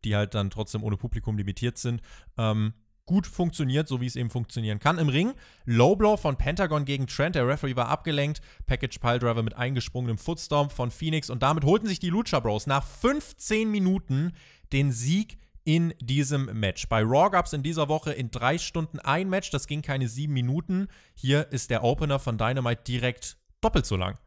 die halt dann trotzdem ohne Publikum limitiert sind, ähm, gut funktioniert, so wie es eben funktionieren kann. Im Ring, Low Blow von Pentagon gegen Trent, der Referee war abgelenkt, Package Piledriver mit eingesprungenem Footstorm von Phoenix und damit holten sich die Lucha Bros nach 15 Minuten den Sieg in diesem Match. Bei Raw gab es in dieser Woche in drei Stunden ein Match, das ging keine sieben Minuten. Hier ist der Opener von Dynamite direkt doppelt so lang.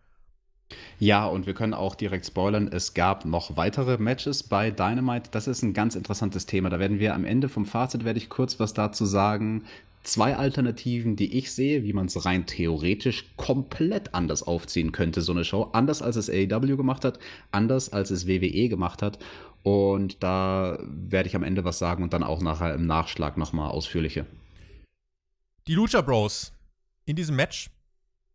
Ja, und wir können auch direkt spoilern, es gab noch weitere Matches bei Dynamite. Das ist ein ganz interessantes Thema. Da werden wir am Ende vom Fazit, werde ich kurz was dazu sagen. Zwei Alternativen, die ich sehe, wie man es rein theoretisch komplett anders aufziehen könnte, so eine Show. Anders als es AEW gemacht hat, anders als es WWE gemacht hat. Und da werde ich am Ende was sagen und dann auch nachher im Nachschlag nochmal ausführliche. Die Lucha Bros in diesem Match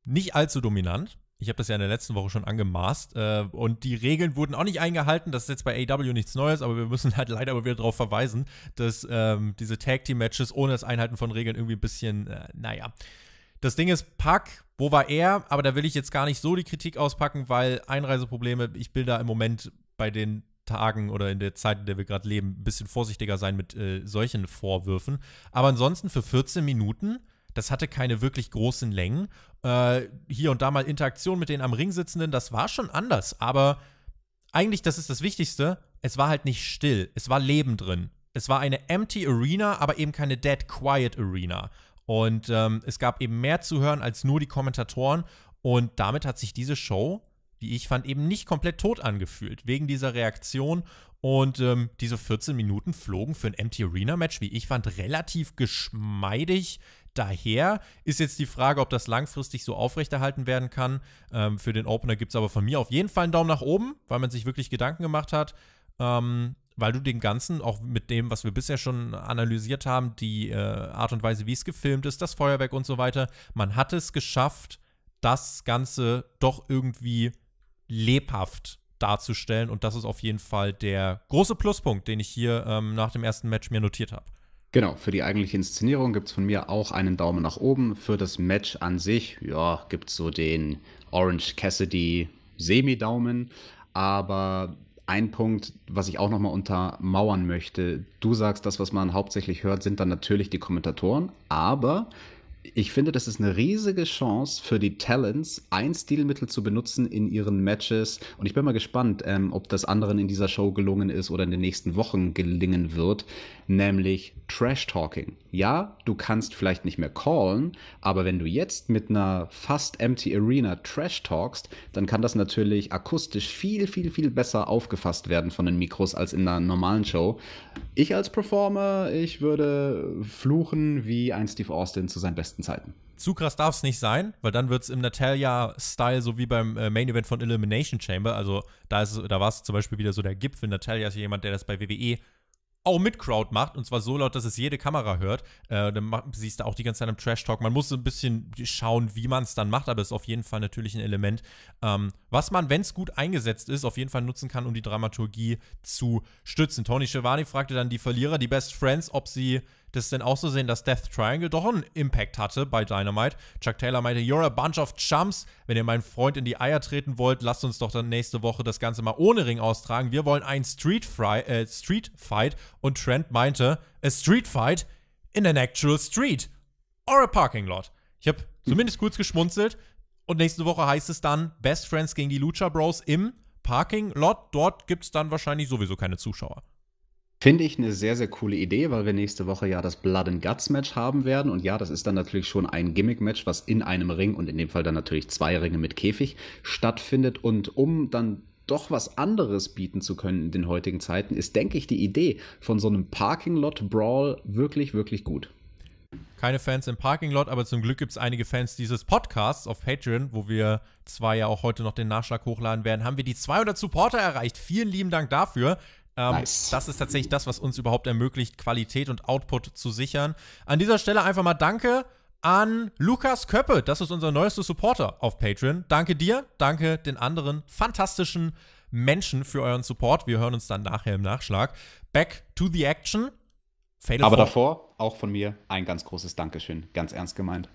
nicht allzu dominant ich habe das ja in der letzten Woche schon angemaßt äh, und die Regeln wurden auch nicht eingehalten. Das ist jetzt bei AW nichts Neues, aber wir müssen halt leider aber wieder darauf verweisen, dass ähm, diese Tag Team Matches ohne das Einhalten von Regeln irgendwie ein bisschen, äh, naja. Das Ding ist, Pack, wo war er? Aber da will ich jetzt gar nicht so die Kritik auspacken, weil Einreiseprobleme, ich will da im Moment bei den Tagen oder in der Zeit, in der wir gerade leben, ein bisschen vorsichtiger sein mit äh, solchen Vorwürfen. Aber ansonsten für 14 Minuten das hatte keine wirklich großen Längen. Äh, hier und da mal Interaktion mit den am Ring sitzenden, das war schon anders. Aber eigentlich, das ist das Wichtigste, es war halt nicht still. Es war Leben drin. Es war eine empty Arena, aber eben keine dead quiet Arena. Und ähm, es gab eben mehr zu hören als nur die Kommentatoren. Und damit hat sich diese Show, wie ich fand, eben nicht komplett tot angefühlt, wegen dieser Reaktion. Und ähm, diese 14 Minuten flogen für ein Empty Arena Match, wie ich fand, relativ geschmeidig Daher ist jetzt die Frage, ob das langfristig so aufrechterhalten werden kann. Ähm, für den Opener gibt es aber von mir auf jeden Fall einen Daumen nach oben, weil man sich wirklich Gedanken gemacht hat. Ähm, weil du den Ganzen, auch mit dem, was wir bisher schon analysiert haben, die äh, Art und Weise, wie es gefilmt ist, das Feuerwerk und so weiter, man hat es geschafft, das Ganze doch irgendwie lebhaft darzustellen. Und das ist auf jeden Fall der große Pluspunkt, den ich hier ähm, nach dem ersten Match mir notiert habe. Genau, für die eigentliche Inszenierung gibt es von mir auch einen Daumen nach oben. Für das Match an sich, ja, gibt es so den Orange Cassidy Semi-Daumen. Aber ein Punkt, was ich auch nochmal untermauern möchte. Du sagst, das, was man hauptsächlich hört, sind dann natürlich die Kommentatoren, aber ich finde, das ist eine riesige Chance für die Talents, ein Stilmittel zu benutzen in ihren Matches. Und ich bin mal gespannt, ähm, ob das anderen in dieser Show gelungen ist oder in den nächsten Wochen gelingen wird, nämlich Trash Talking. Ja, du kannst vielleicht nicht mehr callen, aber wenn du jetzt mit einer fast empty Arena Trash talkst, dann kann das natürlich akustisch viel, viel, viel besser aufgefasst werden von den Mikros als in einer normalen Show. Ich als Performer, ich würde fluchen, wie ein Steve Austin zu seinem besten besten Zeiten. Zu krass darf es nicht sein, weil dann wird es im Natalia-Style so wie beim äh, Main Event von Elimination Chamber. Also da, da war es zum Beispiel wieder so der Gipfel. Natalia ist jemand, der das bei WWE auch mit Crowd macht und zwar so laut, dass es jede Kamera hört. Äh, dann siehst du auch die ganze Zeit im Trash Talk. Man muss so ein bisschen schauen, wie man es dann macht, aber es ist auf jeden Fall natürlich ein Element, ähm, was man, wenn es gut eingesetzt ist, auf jeden Fall nutzen kann, um die Dramaturgie zu stützen. Tony Schiavone fragte dann die Verlierer, die Best Friends, ob sie das denn auch so sehen, dass Death Triangle doch einen Impact hatte bei Dynamite. Chuck Taylor meinte, you're a bunch of chumps. Wenn ihr meinen Freund in die Eier treten wollt, lasst uns doch dann nächste Woche das Ganze mal ohne Ring austragen. Wir wollen einen Street, Fry, äh, Street Fight. Und Trent meinte, a Street Fight in an actual street or a parking lot. Ich habe zumindest kurz geschmunzelt. Und nächste Woche heißt es dann Best Friends gegen die Lucha Bros im Parking Lot. Dort gibt es dann wahrscheinlich sowieso keine Zuschauer. Finde ich eine sehr, sehr coole Idee, weil wir nächste Woche ja das Blood and Guts Match haben werden. Und ja, das ist dann natürlich schon ein Gimmick-Match, was in einem Ring und in dem Fall dann natürlich zwei Ringe mit Käfig stattfindet. Und um dann doch was anderes bieten zu können in den heutigen Zeiten, ist, denke ich, die Idee von so einem Parking-Lot-Brawl wirklich, wirklich gut. Keine Fans im Parking Lot, aber zum Glück gibt es einige Fans dieses Podcasts auf Patreon, wo wir zwei ja auch heute noch den Nachschlag hochladen werden. Haben wir die 200 Supporter erreicht. Vielen lieben Dank dafür. Ähm, nice. Das ist tatsächlich das, was uns überhaupt ermöglicht, Qualität und Output zu sichern. An dieser Stelle einfach mal Danke an Lukas Köppe. Das ist unser neuester Supporter auf Patreon. Danke dir, danke den anderen fantastischen Menschen für euren Support. Wir hören uns dann nachher im Nachschlag. Back to the action. Fatal Aber Four davor auch von mir ein ganz großes Dankeschön, ganz ernst gemeint.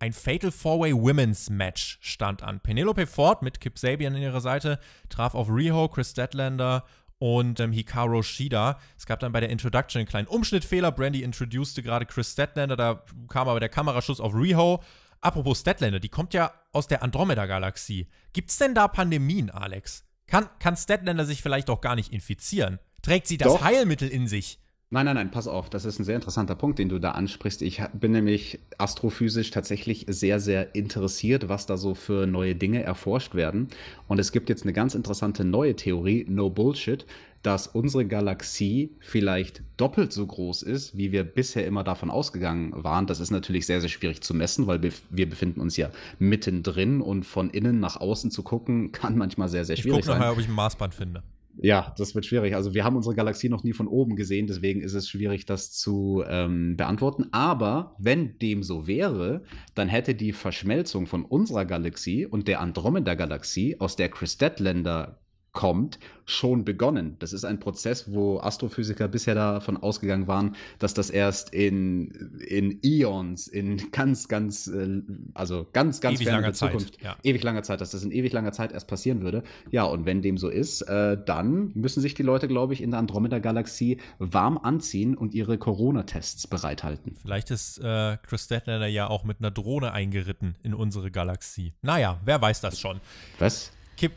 Ein Fatal Four-Way Women's Match stand an. Penelope Ford mit Kip Sabian an ihrer Seite traf auf Riho, Chris Deadlander und ähm, Hikaru Shida. Es gab dann bei der Introduction einen kleinen Umschnittfehler. Brandy introducete gerade Chris Statlander, da kam aber der Kameraschuss auf Riho. Apropos Statlander, die kommt ja aus der Andromeda-Galaxie. Gibt's denn da Pandemien, Alex? Kann, kann Statlander sich vielleicht auch gar nicht infizieren? Trägt sie das Doch. Heilmittel in sich? Nein, nein, nein, pass auf, das ist ein sehr interessanter Punkt, den du da ansprichst. Ich bin nämlich astrophysisch tatsächlich sehr, sehr interessiert, was da so für neue Dinge erforscht werden. Und es gibt jetzt eine ganz interessante neue Theorie, No Bullshit, dass unsere Galaxie vielleicht doppelt so groß ist, wie wir bisher immer davon ausgegangen waren. Das ist natürlich sehr, sehr schwierig zu messen, weil wir befinden uns ja mittendrin und von innen nach außen zu gucken, kann manchmal sehr, sehr schwierig ich guck sein. Ich gucke nochmal, ob ich ein Maßband finde. Ja, das wird schwierig. Also wir haben unsere Galaxie noch nie von oben gesehen, deswegen ist es schwierig, das zu ähm, beantworten. Aber wenn dem so wäre, dann hätte die Verschmelzung von unserer Galaxie und der Andromeda-Galaxie, aus der Chris Detlander kommt, schon begonnen. Das ist ein Prozess, wo Astrophysiker bisher davon ausgegangen waren, dass das erst in, in Eons, in ganz, ganz, äh, also ganz, ganz ewig langer Zukunft, Zeit. Ja. ewig langer Zeit, dass das in ewig langer Zeit erst passieren würde. Ja, und wenn dem so ist, äh, dann müssen sich die Leute, glaube ich, in der Andromeda-Galaxie warm anziehen und ihre Corona-Tests bereithalten. Vielleicht ist äh, Chris Stedlander ja auch mit einer Drohne eingeritten in unsere Galaxie. Naja, wer weiß das schon. Was? Kipp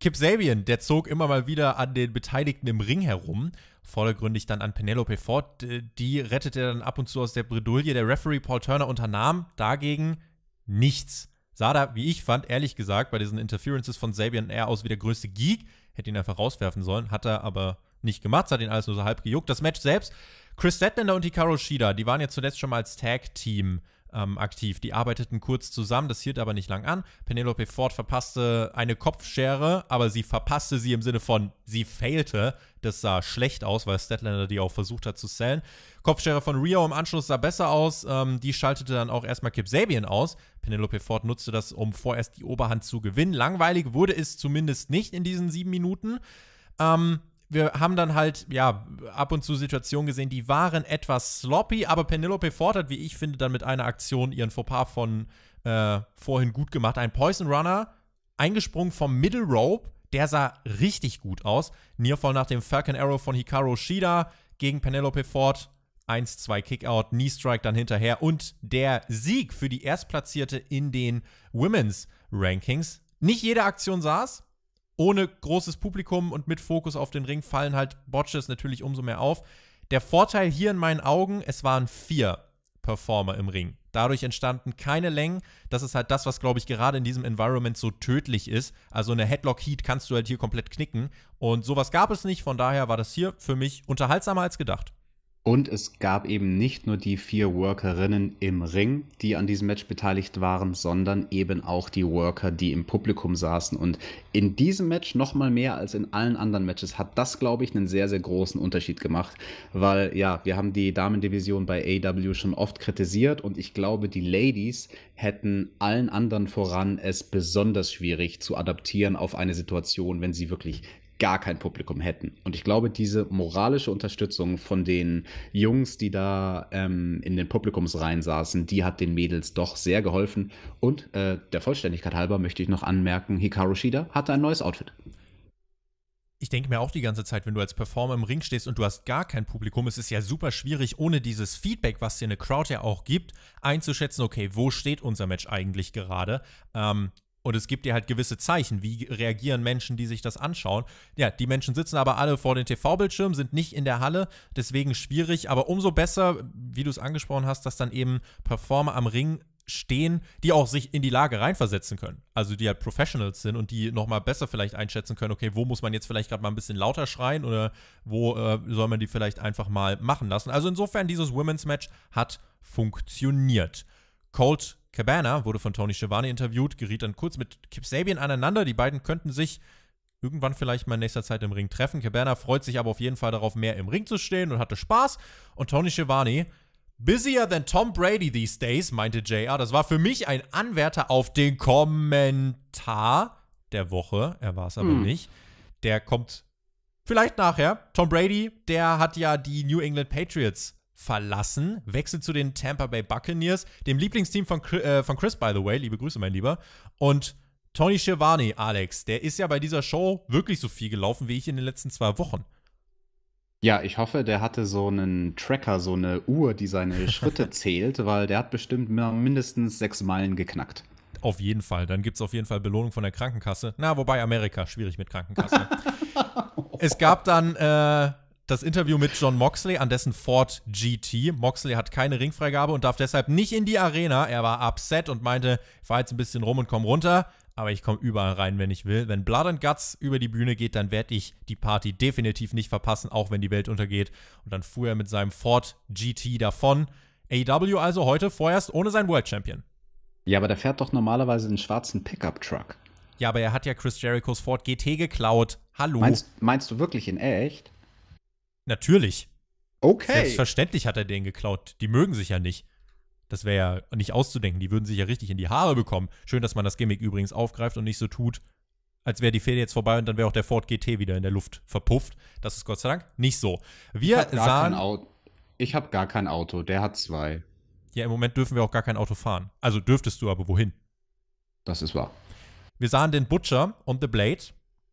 Kip Sabian, der zog immer mal wieder an den Beteiligten im Ring herum, vordergründig dann an Penelope Ford. Die rettete er dann ab und zu aus der Bredouille. Der Referee Paul Turner unternahm dagegen nichts. Sah da, wie ich fand, ehrlich gesagt, bei diesen Interferences von Sabian eher aus wie der größte Geek. Hätte ihn einfach rauswerfen sollen, hat er aber nicht gemacht, das hat ihn alles nur so halb gejuckt. Das Match selbst, Chris Statlander und Hikaru Shida, die waren ja zuletzt schon mal als Tag-Team ähm, aktiv. Die arbeiteten kurz zusammen, das hielt aber nicht lang an. Penelope Ford verpasste eine Kopfschere, aber sie verpasste sie im Sinne von, sie failte. Das sah schlecht aus, weil Statlander die auch versucht hat zu sellen. Kopfschere von Rio im Anschluss sah besser aus. Ähm, die schaltete dann auch erstmal Kip Sabian aus. Penelope Ford nutzte das, um vorerst die Oberhand zu gewinnen. Langweilig wurde es zumindest nicht in diesen sieben Minuten. Ähm, wir haben dann halt, ja, ab und zu Situationen gesehen, die waren etwas sloppy, aber Penelope Ford hat, wie ich finde, dann mit einer Aktion ihren Fauxpas von äh, vorhin gut gemacht. Ein Poison Runner, eingesprungen vom Middle Rope, der sah richtig gut aus. Nearfall nach dem Falcon Arrow von Hikaru Shida gegen Penelope Ford. 1, 2 Kickout, Knee Strike dann hinterher und der Sieg für die Erstplatzierte in den Women's Rankings. Nicht jede Aktion saß, ohne großes Publikum und mit Fokus auf den Ring fallen halt Botches natürlich umso mehr auf. Der Vorteil hier in meinen Augen, es waren vier Performer im Ring. Dadurch entstanden keine Längen. Das ist halt das, was, glaube ich, gerade in diesem Environment so tödlich ist. Also eine Headlock-Heat kannst du halt hier komplett knicken. Und sowas gab es nicht. Von daher war das hier für mich unterhaltsamer als gedacht. Und es gab eben nicht nur die vier Workerinnen im Ring, die an diesem Match beteiligt waren, sondern eben auch die Worker, die im Publikum saßen. Und in diesem Match nochmal mehr als in allen anderen Matches hat das, glaube ich, einen sehr, sehr großen Unterschied gemacht. Weil ja, wir haben die Damendivision bei AW e schon oft kritisiert und ich glaube, die Ladies hätten allen anderen voran es besonders schwierig zu adaptieren auf eine Situation, wenn sie wirklich gar kein Publikum hätten. Und ich glaube, diese moralische Unterstützung von den Jungs, die da ähm, in den Publikumsreihen saßen, die hat den Mädels doch sehr geholfen. Und äh, der Vollständigkeit halber möchte ich noch anmerken, Hikaru Shida hatte ein neues Outfit. Ich denke mir auch die ganze Zeit, wenn du als Performer im Ring stehst und du hast gar kein Publikum, es ist ja super schwierig, ohne dieses Feedback, was dir eine Crowd ja auch gibt, einzuschätzen, okay, wo steht unser Match eigentlich gerade? Ähm, und es gibt dir halt gewisse Zeichen, wie reagieren Menschen, die sich das anschauen. Ja, die Menschen sitzen aber alle vor den TV-Bildschirmen, sind nicht in der Halle, deswegen schwierig, aber umso besser, wie du es angesprochen hast, dass dann eben Performer am Ring stehen, die auch sich in die Lage reinversetzen können. Also die halt Professionals sind und die nochmal besser vielleicht einschätzen können, okay, wo muss man jetzt vielleicht gerade mal ein bisschen lauter schreien oder wo äh, soll man die vielleicht einfach mal machen lassen. Also insofern, dieses Women's Match hat funktioniert. Colt Cabana wurde von Tony Schiavone interviewt, geriet dann kurz mit Kip Sabian aneinander. Die beiden könnten sich irgendwann vielleicht mal in nächster Zeit im Ring treffen. Cabana freut sich aber auf jeden Fall darauf, mehr im Ring zu stehen und hatte Spaß. Und Tony Schiavone, busier than Tom Brady these days, meinte JR. Das war für mich ein Anwärter auf den Kommentar der Woche. Er war es aber hm. nicht. Der kommt vielleicht nachher. Tom Brady, der hat ja die New England Patriots verlassen, wechselt zu den Tampa Bay Buccaneers, dem Lieblingsteam von, äh, von Chris, by the way. Liebe Grüße, mein Lieber. Und Tony Schiavone, Alex, der ist ja bei dieser Show wirklich so viel gelaufen wie ich in den letzten zwei Wochen. Ja, ich hoffe, der hatte so einen Tracker, so eine Uhr, die seine Schritte zählt, weil der hat bestimmt mindestens sechs Meilen geknackt. Auf jeden Fall. Dann gibt es auf jeden Fall Belohnung von der Krankenkasse. Na, wobei Amerika, schwierig mit Krankenkasse. es gab dann äh, das Interview mit John Moxley an dessen Ford GT. Moxley hat keine Ringfreigabe und darf deshalb nicht in die Arena. Er war upset und meinte, ich fahre jetzt ein bisschen rum und komm runter, aber ich komme überall rein, wenn ich will. Wenn Blood and Guts über die Bühne geht, dann werde ich die Party definitiv nicht verpassen, auch wenn die Welt untergeht. Und dann fuhr er mit seinem Ford GT davon. AW also heute vorerst ohne seinen World Champion. Ja, aber der fährt doch normalerweise einen schwarzen Pickup-Truck. Ja, aber er hat ja Chris Jerichos Ford GT geklaut. Hallo. Meinst, meinst du wirklich in echt? Natürlich. Okay. Selbstverständlich hat er den geklaut. Die mögen sich ja nicht. Das wäre ja nicht auszudenken. Die würden sich ja richtig in die Haare bekommen. Schön, dass man das Gimmick übrigens aufgreift und nicht so tut, als wäre die Fehde jetzt vorbei und dann wäre auch der Ford GT wieder in der Luft verpufft. Das ist Gott sei Dank nicht so. Wir ich sahen. Ich habe gar kein Auto. Der hat zwei. Ja, im Moment dürfen wir auch gar kein Auto fahren. Also dürftest du aber wohin? Das ist wahr. Wir sahen den Butcher und The Blade.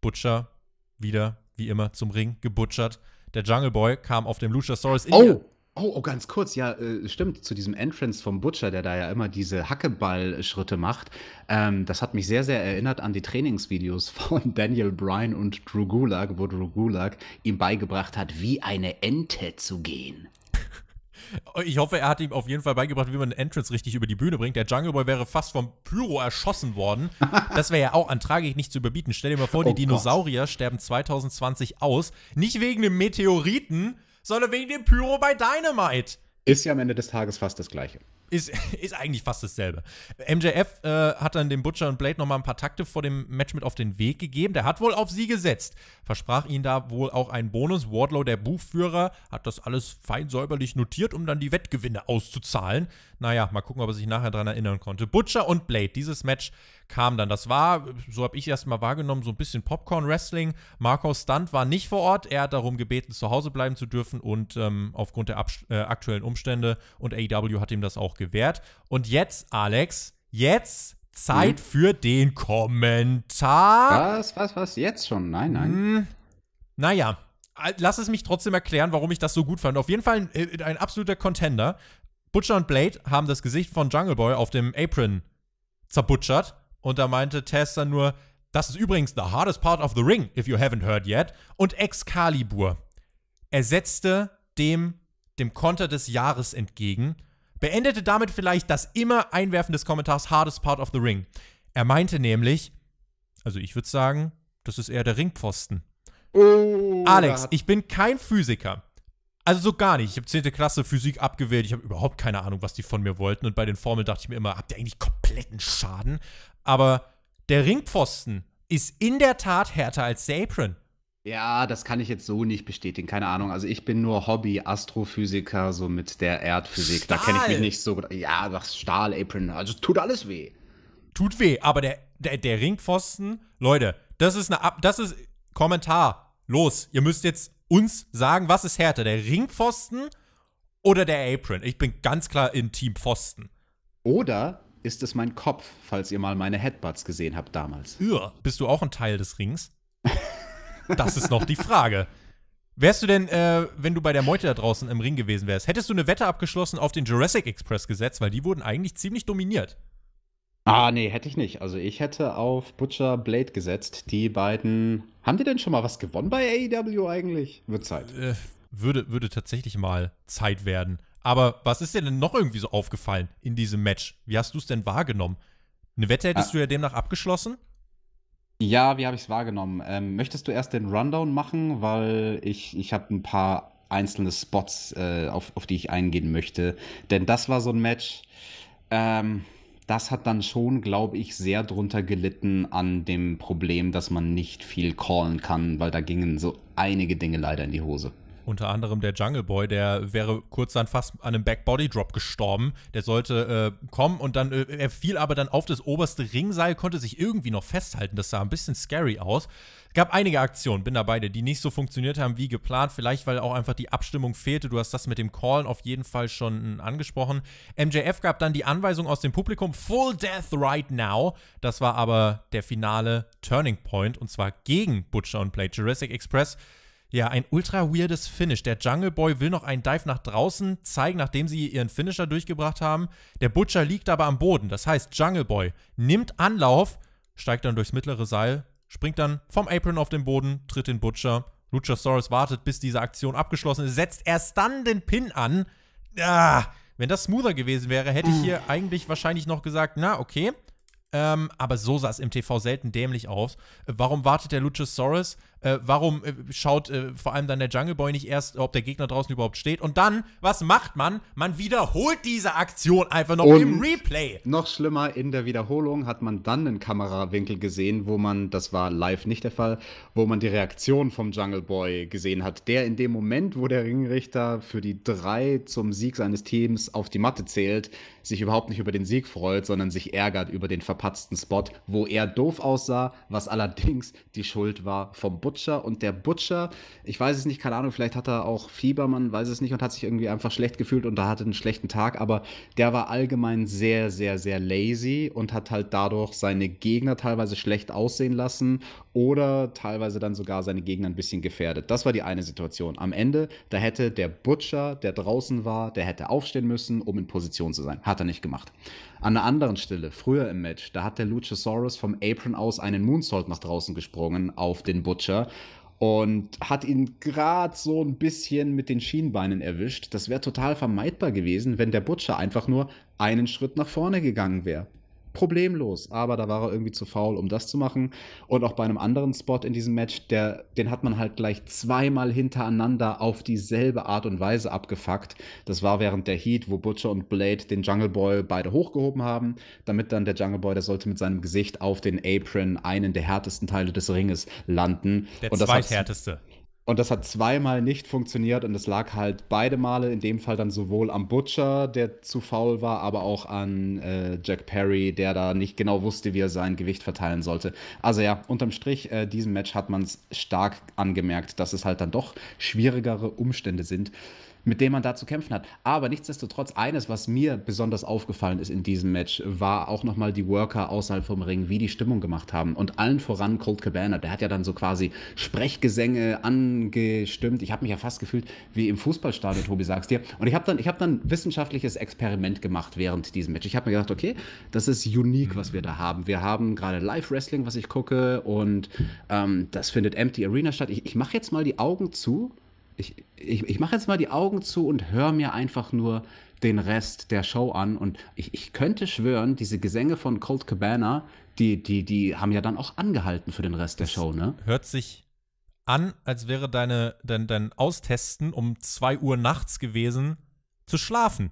Butcher wieder, wie immer, zum Ring gebutschert der Jungle Boy kam auf dem Luchasaurus oh. Oh, oh, ganz kurz, ja, äh, stimmt, zu diesem Entrance vom Butcher, der da ja immer diese Hackeball-Schritte macht. Ähm, das hat mich sehr, sehr erinnert an die Trainingsvideos von Daniel Bryan und Drew Gulag, wo Drew Gulag ihm beigebracht hat, wie eine Ente zu gehen. Ich hoffe, er hat ihm auf jeden Fall beigebracht, wie man einen Entrance richtig über die Bühne bringt. Der Jungle Boy wäre fast vom Pyro erschossen worden. Das wäre ja auch an Tragik nicht zu überbieten. Stell dir mal vor, oh die Gott. Dinosaurier sterben 2020 aus. Nicht wegen dem Meteoriten, sondern wegen dem Pyro bei Dynamite. Ist ja am Ende des Tages fast das Gleiche ist, ist eigentlich fast dasselbe. MJF äh, hat dann dem Butcher und Blade nochmal ein paar Takte vor dem Match mit auf den Weg gegeben. Der hat wohl auf sie gesetzt. Versprach ihnen da wohl auch einen Bonus. Wardlow, der Buchführer, hat das alles fein säuberlich notiert, um dann die Wettgewinne auszuzahlen. Naja, mal gucken, ob er sich nachher daran erinnern konnte. Butcher und Blade, dieses Match kam dann. Das war, so habe ich erstmal wahrgenommen, so ein bisschen Popcorn-Wrestling. Marco Stunt war nicht vor Ort. Er hat darum gebeten, zu Hause bleiben zu dürfen und ähm, aufgrund der äh, aktuellen Umstände und AEW hat ihm das auch auch gewährt. Und jetzt, Alex, jetzt Zeit hm? für den Kommentar. Was, was, was? Jetzt schon? Nein, nein. Hm, naja, lass es mich trotzdem erklären, warum ich das so gut fand. Auf jeden Fall ein, äh, äh, ein absoluter Contender. Butcher und Blade haben das Gesicht von Jungle Boy auf dem Apron zerbutschert. Und da meinte Tess dann nur, das ist übrigens the hardest part of the ring, if you haven't heard yet. Und Excalibur ersetzte dem, dem Konter des Jahres entgegen beendete damit vielleicht das immer Einwerfen des Kommentars Hardest Part of the Ring. Er meinte nämlich, also ich würde sagen, das ist eher der Ringpfosten. Oh, Alex, ich bin kein Physiker. Also so gar nicht. Ich habe 10. Klasse Physik abgewählt. Ich habe überhaupt keine Ahnung, was die von mir wollten. Und bei den Formeln dachte ich mir immer, habt ihr eigentlich kompletten Schaden? Aber der Ringpfosten ist in der Tat härter als der Apron. Ja, das kann ich jetzt so nicht bestätigen. Keine Ahnung. Also ich bin nur Hobby-Astrophysiker, so mit der Erdphysik. Stahl. Da kenne ich mich nicht so gut. Ja, das Stahl, Apron, also tut alles weh. Tut weh, aber der, der, der Ringpfosten, Leute, das ist eine Ab das ist Kommentar. Los, ihr müsst jetzt uns sagen, was ist härter, der Ringpfosten oder der Apron? Ich bin ganz klar in Team Pfosten. Oder ist es mein Kopf, falls ihr mal meine Headbutts gesehen habt damals. Ja, bist du auch ein Teil des Rings? Das ist noch die Frage. Wärst du denn, äh, wenn du bei der Meute da draußen im Ring gewesen wärst, hättest du eine Wette abgeschlossen auf den Jurassic Express gesetzt, weil die wurden eigentlich ziemlich dominiert. Ah, nee, hätte ich nicht. Also ich hätte auf Butcher Blade gesetzt. Die beiden. Haben die denn schon mal was gewonnen bei AEW eigentlich? Wird Zeit. Äh, würde, würde tatsächlich mal Zeit werden. Aber was ist dir denn noch irgendwie so aufgefallen in diesem Match? Wie hast du es denn wahrgenommen? Eine Wette hättest ah. du ja demnach abgeschlossen? Ja, wie habe ich es wahrgenommen? Ähm, möchtest du erst den Rundown machen, weil ich, ich habe ein paar einzelne Spots, äh, auf, auf die ich eingehen möchte. Denn das war so ein Match, ähm, das hat dann schon, glaube ich, sehr drunter gelitten an dem Problem, dass man nicht viel callen kann, weil da gingen so einige Dinge leider in die Hose. Unter anderem der Jungle Boy, der wäre kurz dann fast an einem Back-Body-Drop gestorben. Der sollte äh, kommen und dann, äh, er fiel aber dann auf das oberste Ringseil, konnte sich irgendwie noch festhalten. Das sah ein bisschen scary aus. Es Gab einige Aktionen, bin dabei, die nicht so funktioniert haben wie geplant. Vielleicht, weil auch einfach die Abstimmung fehlte. Du hast das mit dem Callen auf jeden Fall schon hm, angesprochen. MJF gab dann die Anweisung aus dem Publikum, Full Death right now. Das war aber der finale Turning Point und zwar gegen Butcher und Play Jurassic Express ja, ein ultra weirdes Finish. Der Jungle Boy will noch einen Dive nach draußen zeigen, nachdem sie ihren Finisher durchgebracht haben. Der Butcher liegt aber am Boden. Das heißt, Jungle Boy nimmt Anlauf, steigt dann durchs mittlere Seil, springt dann vom Apron auf den Boden, tritt den Butcher. Luchasaurus wartet, bis diese Aktion abgeschlossen ist, setzt erst dann den Pin an. Ah, wenn das smoother gewesen wäre, hätte ich hier eigentlich wahrscheinlich noch gesagt, na, okay. Ähm, aber so sah es im TV selten dämlich aus. Warum wartet der Luchasaurus? äh, warum äh, schaut äh, vor allem dann der Jungle Boy nicht erst, ob der Gegner draußen überhaupt steht? Und dann, was macht man? Man wiederholt diese Aktion einfach noch und im Replay. Noch schlimmer, in der Wiederholung hat man dann einen Kamerawinkel gesehen, wo man, das war live nicht der Fall, wo man die Reaktion vom Jungle Boy gesehen hat, der in dem Moment, wo der Ringrichter für die drei zum Sieg seines Teams auf die Matte zählt, sich überhaupt nicht über den Sieg freut, sondern sich ärgert über den verpatzten Spot, wo er doof aussah, was allerdings die Schuld war vom Butter Butcher und der Butcher, ich weiß es nicht, keine Ahnung, vielleicht hat er auch Fieber, man weiß es nicht und hat sich irgendwie einfach schlecht gefühlt und da hatte einen schlechten Tag, aber der war allgemein sehr, sehr, sehr lazy und hat halt dadurch seine Gegner teilweise schlecht aussehen lassen oder teilweise dann sogar seine Gegner ein bisschen gefährdet. Das war die eine Situation. Am Ende, da hätte der Butcher, der draußen war, der hätte aufstehen müssen, um in Position zu sein. Hat er nicht gemacht. An einer anderen Stelle, früher im Match, da hat der Luchasaurus vom Apron aus einen Moonsault nach draußen gesprungen auf den Butcher und hat ihn gerade so ein bisschen mit den Schienbeinen erwischt. Das wäre total vermeidbar gewesen, wenn der Butcher einfach nur einen Schritt nach vorne gegangen wäre problemlos. Aber da war er irgendwie zu faul, um das zu machen. Und auch bei einem anderen Spot in diesem Match, der, den hat man halt gleich zweimal hintereinander auf dieselbe Art und Weise abgefuckt. Das war während der Heat, wo Butcher und Blade den Jungle Boy beide hochgehoben haben, damit dann der Jungle Boy, der sollte mit seinem Gesicht auf den Apron einen der härtesten Teile des Ringes landen. Der und zweithärteste. Das und das hat zweimal nicht funktioniert und es lag halt beide Male in dem Fall dann sowohl am Butcher, der zu faul war, aber auch an äh, Jack Perry, der da nicht genau wusste, wie er sein Gewicht verteilen sollte. Also ja, unterm Strich, äh, diesem Match hat man es stark angemerkt, dass es halt dann doch schwierigere Umstände sind mit dem man da zu kämpfen hat. Aber nichtsdestotrotz, eines, was mir besonders aufgefallen ist in diesem Match, war auch nochmal die Worker außerhalb vom Ring, wie die Stimmung gemacht haben. Und allen voran Colt Cabana, der hat ja dann so quasi Sprechgesänge angestimmt. Ich habe mich ja fast gefühlt wie im Fußballstadion, Tobi, sagst dir. Und ich habe dann, ich hab dann wissenschaftliches Experiment gemacht während diesem Match. Ich habe mir gedacht, okay, das ist unique, was wir da haben. Wir haben gerade Live-Wrestling, was ich gucke, und ähm, das findet Empty Arena statt. Ich, ich mache jetzt mal die Augen zu ich, ich, ich mache jetzt mal die Augen zu und höre mir einfach nur den Rest der Show an. Und ich, ich könnte schwören, diese Gesänge von Colt Cabana, die, die, die haben ja dann auch angehalten für den Rest der Show, ne? Hört sich an, als wäre deine, dein, dein Austesten um 2 Uhr nachts gewesen, zu schlafen.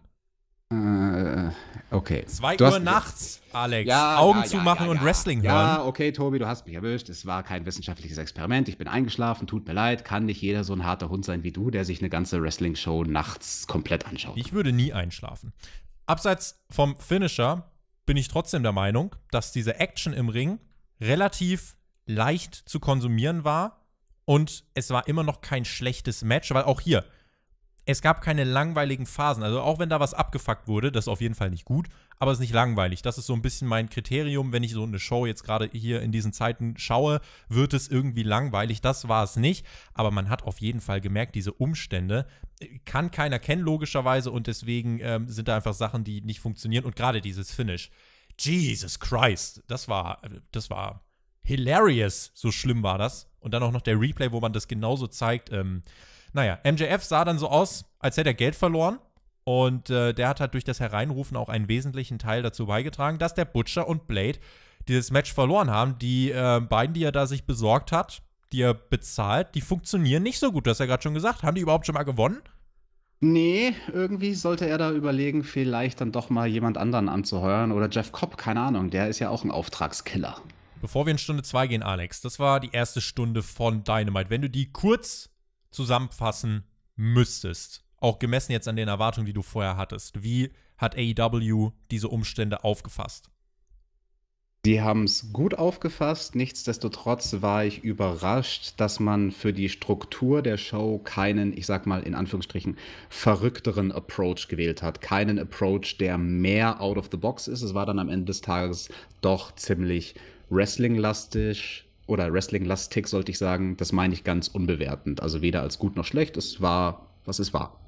Äh, okay. Zwei du Uhr nachts, Alex. Ja, Augen ja, machen ja, und Wrestling hören. Ja, okay, Tobi, du hast mich erwischt. Es war kein wissenschaftliches Experiment. Ich bin eingeschlafen. Tut mir leid. Kann nicht jeder so ein harter Hund sein wie du, der sich eine ganze Wrestling-Show nachts komplett anschaut. Ich würde nie einschlafen. Abseits vom Finisher bin ich trotzdem der Meinung, dass diese Action im Ring relativ leicht zu konsumieren war. Und es war immer noch kein schlechtes Match, weil auch hier es gab keine langweiligen Phasen. Also auch wenn da was abgefuckt wurde, das ist auf jeden Fall nicht gut, aber es ist nicht langweilig. Das ist so ein bisschen mein Kriterium, wenn ich so eine Show jetzt gerade hier in diesen Zeiten schaue, wird es irgendwie langweilig. Das war es nicht, aber man hat auf jeden Fall gemerkt, diese Umstände äh, kann keiner kennen logischerweise und deswegen ähm, sind da einfach Sachen, die nicht funktionieren und gerade dieses Finish. Jesus Christ, das war das war hilarious, so schlimm war das. Und dann auch noch der Replay, wo man das genauso zeigt. Ähm, naja, MJF sah dann so aus, als hätte er Geld verloren. Und äh, der hat halt durch das Hereinrufen auch einen wesentlichen Teil dazu beigetragen, dass der Butcher und Blade dieses Match verloren haben. Die äh, beiden, die er da sich besorgt hat, die er bezahlt, die funktionieren nicht so gut. Du hast ja gerade schon gesagt. Haben die überhaupt schon mal gewonnen? Nee, irgendwie sollte er da überlegen, vielleicht dann doch mal jemand anderen anzuheuern oder Jeff Cobb, keine Ahnung, der ist ja auch ein Auftragskiller. Bevor wir in Stunde 2 gehen, Alex, das war die erste Stunde von Dynamite. Wenn du die kurz zusammenfassen müsstest, auch gemessen jetzt an den Erwartungen, die du vorher hattest, wie hat AEW diese Umstände aufgefasst? Die haben es gut aufgefasst. Nichtsdestotrotz war ich überrascht, dass man für die Struktur der Show keinen, ich sag mal in Anführungsstrichen, verrückteren Approach gewählt hat. Keinen Approach, der mehr out of the box ist. Es war dann am Ende des Tages doch ziemlich wrestlinglastig, oder Wrestling-lastig, sollte ich sagen, das meine ich ganz unbewertend. Also weder als gut noch schlecht. Es war, was es war.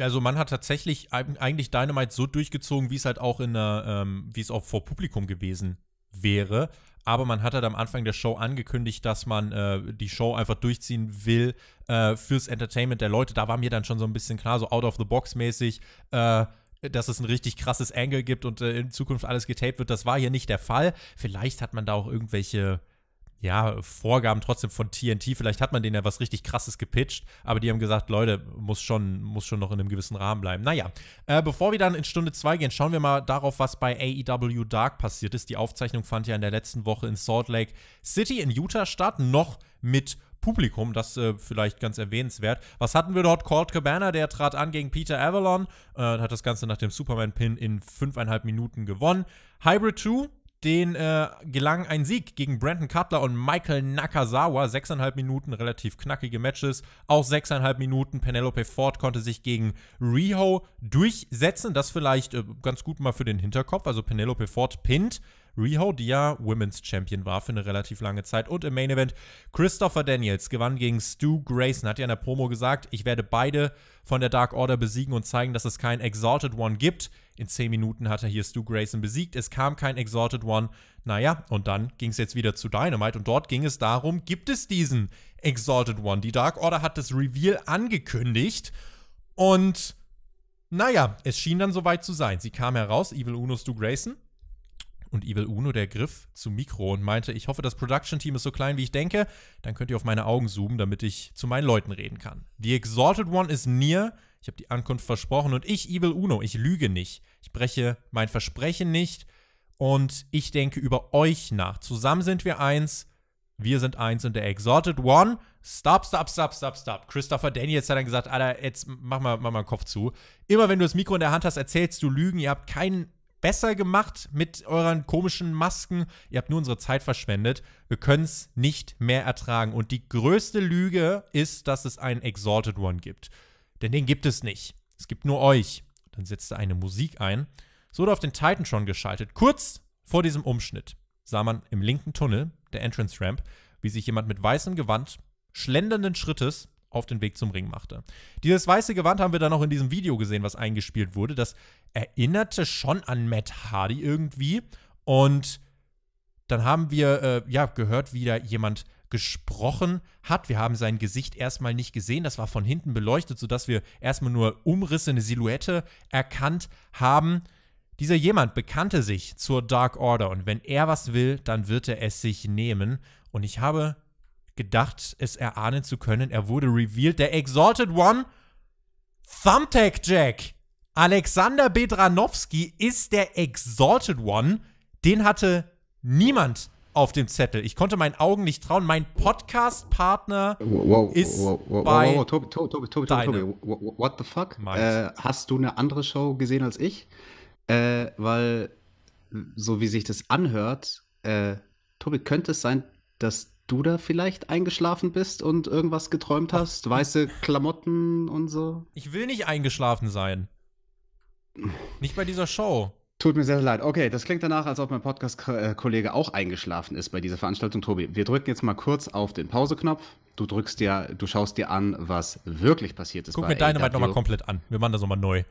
Also man hat tatsächlich eigentlich Dynamite so durchgezogen, wie es halt auch in der, ähm, wie es auch vor Publikum gewesen wäre. Aber man hat halt am Anfang der Show angekündigt, dass man äh, die Show einfach durchziehen will äh, fürs Entertainment der Leute. Da war mir dann schon so ein bisschen klar, so out of the box mäßig. Äh, dass es ein richtig krasses Angle gibt und äh, in Zukunft alles getaped wird. Das war hier nicht der Fall. Vielleicht hat man da auch irgendwelche ja, Vorgaben trotzdem von TNT. Vielleicht hat man denen ja was richtig krasses gepitcht, aber die haben gesagt, Leute, muss schon, muss schon noch in einem gewissen Rahmen bleiben. Naja, äh, bevor wir dann in Stunde 2 gehen, schauen wir mal darauf, was bei AEW Dark passiert ist. Die Aufzeichnung fand ja in der letzten Woche in Salt Lake City in Utah statt. Noch mit Publikum, das äh, vielleicht ganz erwähnenswert. Was hatten wir dort? Colt Cabana, der trat an gegen Peter Avalon, äh, hat das Ganze nach dem Superman-Pin in fünfeinhalb Minuten gewonnen. Hybrid 2, den äh, gelang ein Sieg gegen Brandon Cutler und Michael Nakazawa. Sechseinhalb Minuten, relativ knackige Matches. Auch sechseinhalb Minuten. Penelope Ford konnte sich gegen Riho durchsetzen. Das vielleicht äh, ganz gut mal für den Hinterkopf. Also Penelope Ford pinnt Riho, die ja Women's Champion war für eine relativ lange Zeit. Und im Main Event Christopher Daniels gewann gegen Stu Grayson. Hat ja in der Promo gesagt, ich werde beide von der Dark Order besiegen und zeigen, dass es keinen Exalted One gibt. In 10 Minuten hat er hier Stu Grayson besiegt. Es kam kein Exalted One. Naja, und dann ging es jetzt wieder zu Dynamite. Und dort ging es darum, gibt es diesen Exalted One? Die Dark Order hat das Reveal angekündigt. Und naja, es schien dann soweit zu sein. Sie kam heraus, Evil Uno Stu Grayson, und Evil Uno, der griff zum Mikro und meinte, ich hoffe, das Production-Team ist so klein, wie ich denke. Dann könnt ihr auf meine Augen zoomen, damit ich zu meinen Leuten reden kann. The Exalted One is near. Ich habe die Ankunft versprochen und ich, Evil Uno, ich lüge nicht. Ich breche mein Versprechen nicht und ich denke über euch nach. Zusammen sind wir eins. Wir sind eins und der Exalted One. Stop, stop, stop, stop, stop. Christopher Daniels hat dann gesagt, Alter, jetzt mach mal, mach mal den Kopf zu. Immer wenn du das Mikro in der Hand hast, erzählst du Lügen. Ihr habt keinen besser gemacht mit euren komischen Masken. Ihr habt nur unsere Zeit verschwendet. Wir können es nicht mehr ertragen. Und die größte Lüge ist, dass es einen Exalted One gibt. Denn den gibt es nicht. Es gibt nur euch. Dann setzte eine Musik ein. So wurde auf den Titan schon geschaltet. Kurz vor diesem Umschnitt sah man im linken Tunnel der Entrance Ramp, wie sich jemand mit weißem Gewand schlendernden Schrittes auf den Weg zum Ring machte. Dieses weiße Gewand haben wir dann auch in diesem Video gesehen, was eingespielt wurde. Das erinnerte schon an Matt Hardy irgendwie. Und dann haben wir äh, ja gehört, wie da jemand gesprochen hat. Wir haben sein Gesicht erstmal nicht gesehen. Das war von hinten beleuchtet, sodass wir erstmal nur umrissene Silhouette erkannt haben. Dieser jemand bekannte sich zur Dark Order und wenn er was will, dann wird er es sich nehmen. Und ich habe gedacht, es erahnen zu können. Er wurde revealed. Der Exalted One, Thumbtack Jack. Alexander Bedranowski ist der Exalted One. Den hatte niemand auf dem Zettel. Ich konnte meinen Augen nicht trauen. Mein Podcast-Partner ist wow, wow, bei wow, Tobi, Tobi, Tobi, Tobi, what the fuck? Äh, hast du eine andere Show gesehen als ich? Äh, weil, so wie sich das anhört, äh, Tobi, könnte es sein, dass du da vielleicht eingeschlafen bist und irgendwas geträumt hast? Weiße Klamotten und so? Ich will nicht eingeschlafen sein. Nicht bei dieser Show. Tut mir sehr, sehr leid. Okay, das klingt danach, als ob mein Podcast-Kollege auch eingeschlafen ist bei dieser Veranstaltung. Tobi, wir drücken jetzt mal kurz auf den Pause-Knopf. Du drückst dir, du schaust dir an, was wirklich passiert ist. Guck mir deine Dynamite nochmal komplett an. Wir machen das nochmal neu.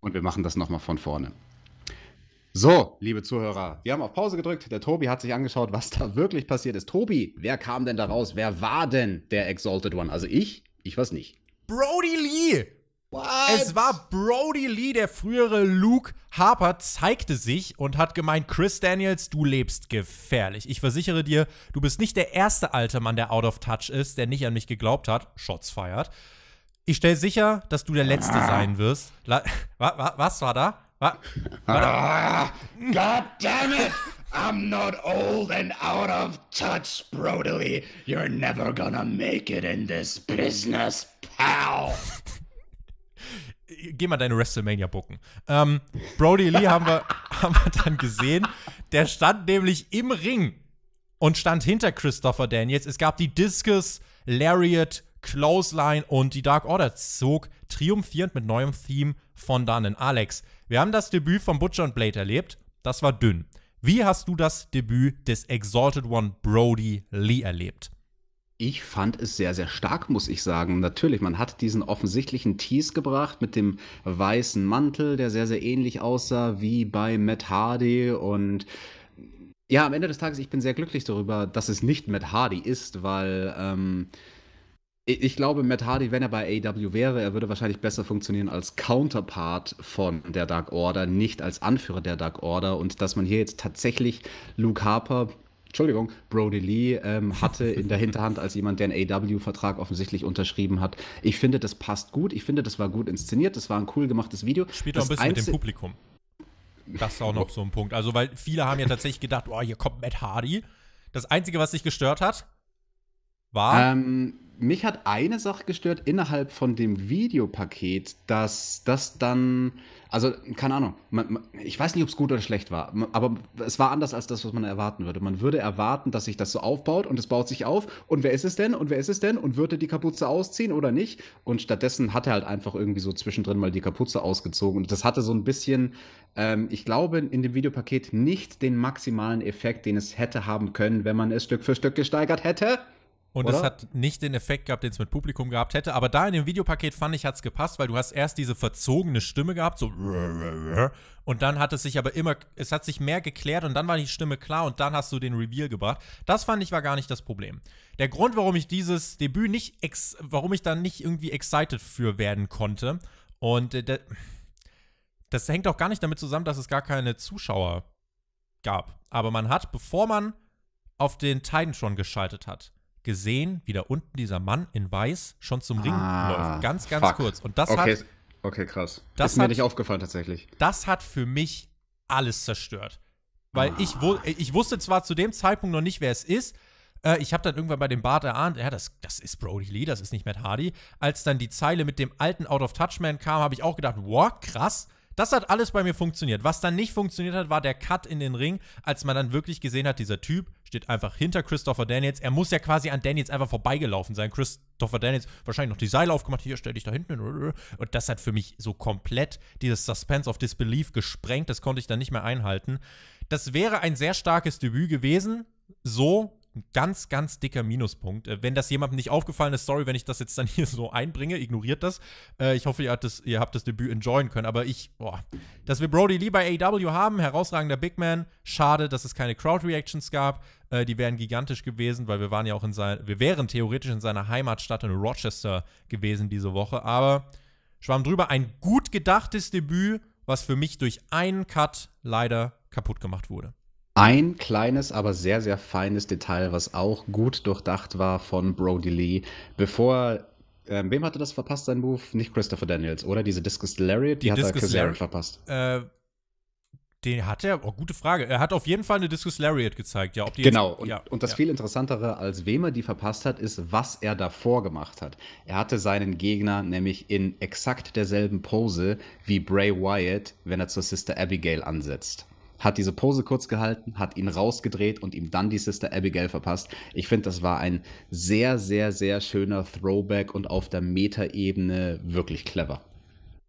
Und wir machen das nochmal von vorne. So, liebe Zuhörer, wir haben auf Pause gedrückt. Der Tobi hat sich angeschaut, was da wirklich passiert ist. Tobi, wer kam denn da raus? Wer war denn der Exalted One? Also ich? Ich weiß nicht. Brody Lee! What? Es war Brody Lee, der frühere Luke Harper, zeigte sich und hat gemeint, Chris Daniels, du lebst gefährlich. Ich versichere dir, du bist nicht der erste alte Mann, der out of touch ist, der nicht an mich geglaubt hat. Shots feiert. Ich stelle sicher, dass du der Letzte ah. sein wirst. La was war da? What? Ah, God damn it! I'm not old and out of touch, Brodily. You're never gonna make it in this business, pal. Geh mal deine WrestleMania bucken. Ähm, Brody Lee haben wir, haben wir dann gesehen. Der stand nämlich im Ring und stand hinter Christopher Daniels. Es gab die Discus, Lariat, Clothesline und die Dark Order zog triumphierend mit neuem Theme von Dannen. Alex, wir haben das Debüt von Butcher und Blade erlebt. Das war dünn. Wie hast du das Debüt des Exalted One Brody Lee erlebt? Ich fand es sehr, sehr stark, muss ich sagen. Natürlich, man hat diesen offensichtlichen Tease gebracht mit dem weißen Mantel, der sehr, sehr ähnlich aussah wie bei Matt Hardy und ja, am Ende des Tages, ich bin sehr glücklich darüber, dass es nicht Matt Hardy ist, weil ähm, ich glaube, Matt Hardy, wenn er bei AW e wäre, er würde wahrscheinlich besser funktionieren als Counterpart von der Dark Order, nicht als Anführer der Dark Order. Und dass man hier jetzt tatsächlich Luke Harper, Entschuldigung, Brody Lee ähm, hatte in der Hinterhand als jemand, der einen AW-Vertrag e offensichtlich unterschrieben hat. Ich finde, das passt gut. Ich finde, das war gut inszeniert. Das war ein cool gemachtes Video. Spielt auch ein bisschen Einzel mit dem Publikum. Das ist auch noch so ein Punkt. Also, weil viele haben ja tatsächlich gedacht, oh, hier kommt Matt Hardy. Das Einzige, was sich gestört hat, war. Ähm mich hat eine Sache gestört innerhalb von dem Videopaket, dass das dann, also keine Ahnung, man, man, ich weiß nicht, ob es gut oder schlecht war, aber es war anders als das, was man erwarten würde. Man würde erwarten, dass sich das so aufbaut und es baut sich auf und wer ist es denn und wer ist es denn und würde die Kapuze ausziehen oder nicht und stattdessen hat er halt einfach irgendwie so zwischendrin mal die Kapuze ausgezogen und das hatte so ein bisschen, ähm, ich glaube, in dem Videopaket nicht den maximalen Effekt, den es hätte haben können, wenn man es Stück für Stück gesteigert hätte. Und Oder? es hat nicht den Effekt gehabt, den es mit Publikum gehabt hätte. Aber da in dem Videopaket fand ich, hat es gepasst, weil du hast erst diese verzogene Stimme gehabt, so und dann hat es sich aber immer, es hat sich mehr geklärt und dann war die Stimme klar und dann hast du den Reveal gebracht. Das fand ich war gar nicht das Problem. Der Grund, warum ich dieses Debüt nicht, warum ich da nicht irgendwie excited für werden konnte und äh, das hängt auch gar nicht damit zusammen, dass es gar keine Zuschauer gab. Aber man hat, bevor man auf den Titan schon geschaltet hat, gesehen, wie da unten dieser Mann in weiß schon zum Ring ah, läuft. Ganz, ganz fuck. kurz. Und das okay. hat. Okay, krass. Das ist mir hat, nicht aufgefallen tatsächlich. Das hat für mich alles zerstört. Weil ah. ich, wu ich wusste zwar zu dem Zeitpunkt noch nicht, wer es ist. Äh, ich habe dann irgendwann bei dem Bart erahnt, ja, das, das ist Brody Lee, das ist nicht Matt Hardy. Als dann die Zeile mit dem alten Out of Touch Man kam, habe ich auch gedacht, wow, krass. Das hat alles bei mir funktioniert. Was dann nicht funktioniert hat, war der Cut in den Ring, als man dann wirklich gesehen hat, dieser Typ steht einfach hinter Christopher Daniels. Er muss ja quasi an Daniels einfach vorbeigelaufen sein. Christopher Daniels wahrscheinlich noch die Seile aufgemacht, hier stell dich da hinten. Und das hat für mich so komplett dieses Suspense of Disbelief gesprengt. Das konnte ich dann nicht mehr einhalten. Das wäre ein sehr starkes Debüt gewesen. So, ganz, ganz dicker Minuspunkt. Äh, wenn das jemandem nicht aufgefallen ist, sorry, wenn ich das jetzt dann hier so einbringe, ignoriert das. Äh, ich hoffe, ihr habt das, ihr habt das Debüt enjoyen können. Aber ich, boah, dass wir Brody Lee bei AEW haben, herausragender Big Man. Schade, dass es keine Crowd-Reactions gab. Äh, die wären gigantisch gewesen, weil wir waren ja auch in sein, wir wären theoretisch in seiner Heimatstadt in Rochester gewesen diese Woche. Aber schwamm drüber, ein gut gedachtes Debüt, was für mich durch einen Cut leider kaputt gemacht wurde. Ein kleines, aber sehr, sehr feines Detail, was auch gut durchdacht war von Brody Lee, bevor ähm, wem hatte das verpasst, sein Move? Nicht Christopher Daniels, oder? Diese Discus Lariat, die, die hat Discus er Kazarian verpasst. Äh, den hat er, oh, gute Frage. Er hat auf jeden Fall eine Discus Lariat gezeigt, ja. genau, jetzt, und, ja, und, das ja. viel interessantere, als wem er die verpasst hat, ist, was er davor gemacht hat. Er hatte seinen Gegner nämlich in exakt derselben Pose wie Bray Wyatt, wenn er zur Sister Abigail ansetzt hat diese Pose kurz gehalten, hat ihn rausgedreht und ihm dann die Sister Abigail verpasst. Ich finde, das war ein sehr, sehr, sehr schöner Throwback und auf der Metaebene wirklich clever.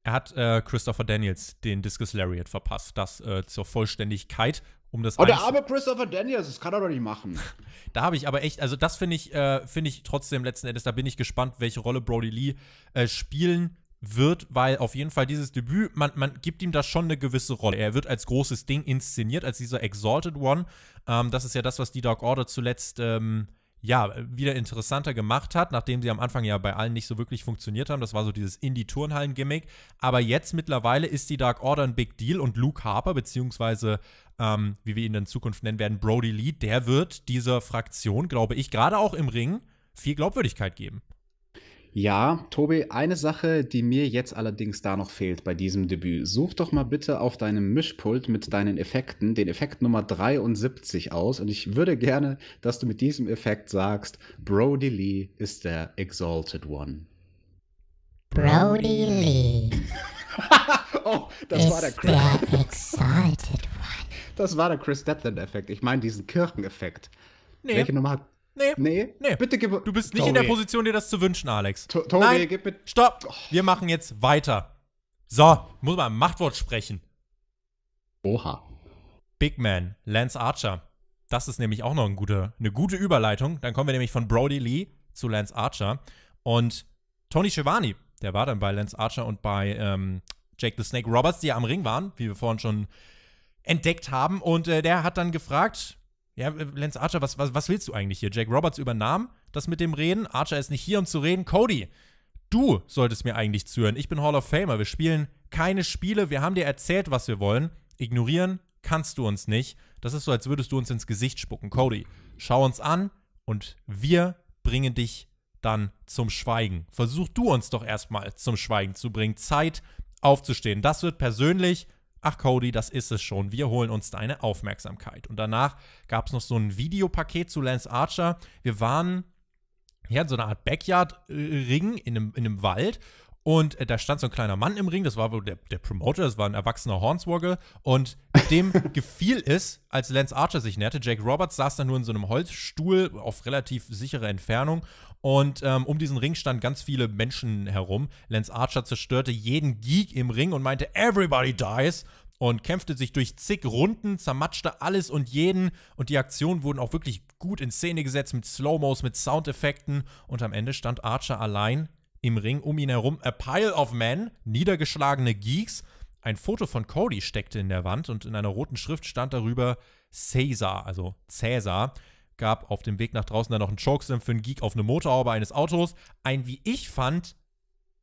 Er hat äh, Christopher Daniels den Discus Lariat verpasst. Das äh, zur Vollständigkeit. Um das oh, der arme Christopher Daniels, das kann er doch nicht machen. da habe ich aber echt, also das finde ich, äh, finde ich trotzdem letzten Endes, da bin ich gespannt, welche Rolle Brody Lee äh, spielen wird, weil auf jeden Fall dieses Debüt, man, man gibt ihm da schon eine gewisse Rolle. Er wird als großes Ding inszeniert, als dieser Exalted One. Ähm, das ist ja das, was die Dark Order zuletzt ähm, ja, wieder interessanter gemacht hat, nachdem sie am Anfang ja bei allen nicht so wirklich funktioniert haben. Das war so dieses Indie-Turnhallen-Gimmick. Aber jetzt mittlerweile ist die Dark Order ein Big Deal und Luke Harper, beziehungsweise, ähm, wie wir ihn in Zukunft nennen werden, Brody Lee, der wird dieser Fraktion, glaube ich, gerade auch im Ring viel Glaubwürdigkeit geben. Ja, Tobi, eine Sache, die mir jetzt allerdings da noch fehlt bei diesem Debüt. Such doch mal bitte auf deinem Mischpult mit deinen Effekten den Effekt Nummer 73 aus. Und ich würde gerne, dass du mit diesem Effekt sagst, Brody Lee ist der Exalted One. Brody Lee. oh, das ist war der Chris. Der Exalted One. Das war der Chris Stepland-Effekt. Ich meine diesen Kirchen-Effekt. Nee. Welche Nummer hat Nee. Nee? Nee. Bitte gib Du bist nicht Tory. in der Position, dir das zu wünschen, Alex. To Nein. gib bitte. Stopp. Oh. Wir machen jetzt weiter. So, muss mal ein Machtwort sprechen. Oha. Big Man, Lance Archer. Das ist nämlich auch noch ein gute, eine gute Überleitung. Dann kommen wir nämlich von Brody Lee zu Lance Archer. Und Tony Schiavone, der war dann bei Lance Archer und bei ähm, Jake the Snake Roberts, die ja am Ring waren, wie wir vorhin schon entdeckt haben. Und äh, der hat dann gefragt, ja, äh, Lance Archer, was, was, was willst du eigentlich hier? Jack Roberts übernahm das mit dem Reden. Archer ist nicht hier, um zu reden. Cody, du solltest mir eigentlich zuhören. Ich bin Hall of Famer. Wir spielen keine Spiele. Wir haben dir erzählt, was wir wollen. Ignorieren kannst du uns nicht. Das ist so, als würdest du uns ins Gesicht spucken. Cody, schau uns an und wir bringen dich dann zum Schweigen. Versuch du uns doch erstmal zum Schweigen zu bringen. Zeit aufzustehen. Das wird persönlich ach Cody, das ist es schon, wir holen uns deine Aufmerksamkeit. Und danach gab es noch so ein Videopaket zu Lance Archer. Wir waren ja, so eine Art Backyard-Ring in einem, in einem Wald und äh, da stand so ein kleiner Mann im Ring, das war wohl der, der Promoter, das war ein erwachsener Hornswoggle. Und dem gefiel es, als Lance Archer sich näherte. Jake Roberts saß dann nur in so einem Holzstuhl auf relativ sichere Entfernung. Und ähm, um diesen Ring standen ganz viele Menschen herum. Lance Archer zerstörte jeden Geek im Ring und meinte, everybody dies und kämpfte sich durch zig Runden, zermatschte alles und jeden und die Aktionen wurden auch wirklich gut in Szene gesetzt mit Slow-Mos, mit Soundeffekten und am Ende stand Archer allein im Ring um ihn herum a pile of men, niedergeschlagene Geeks. Ein Foto von Cody steckte in der Wand und in einer roten Schrift stand darüber Caesar, also Caesar. Gab auf dem Weg nach draußen dann noch einen Chokeslam für einen Geek auf eine Motorhaube eines Autos. Ein, wie ich fand,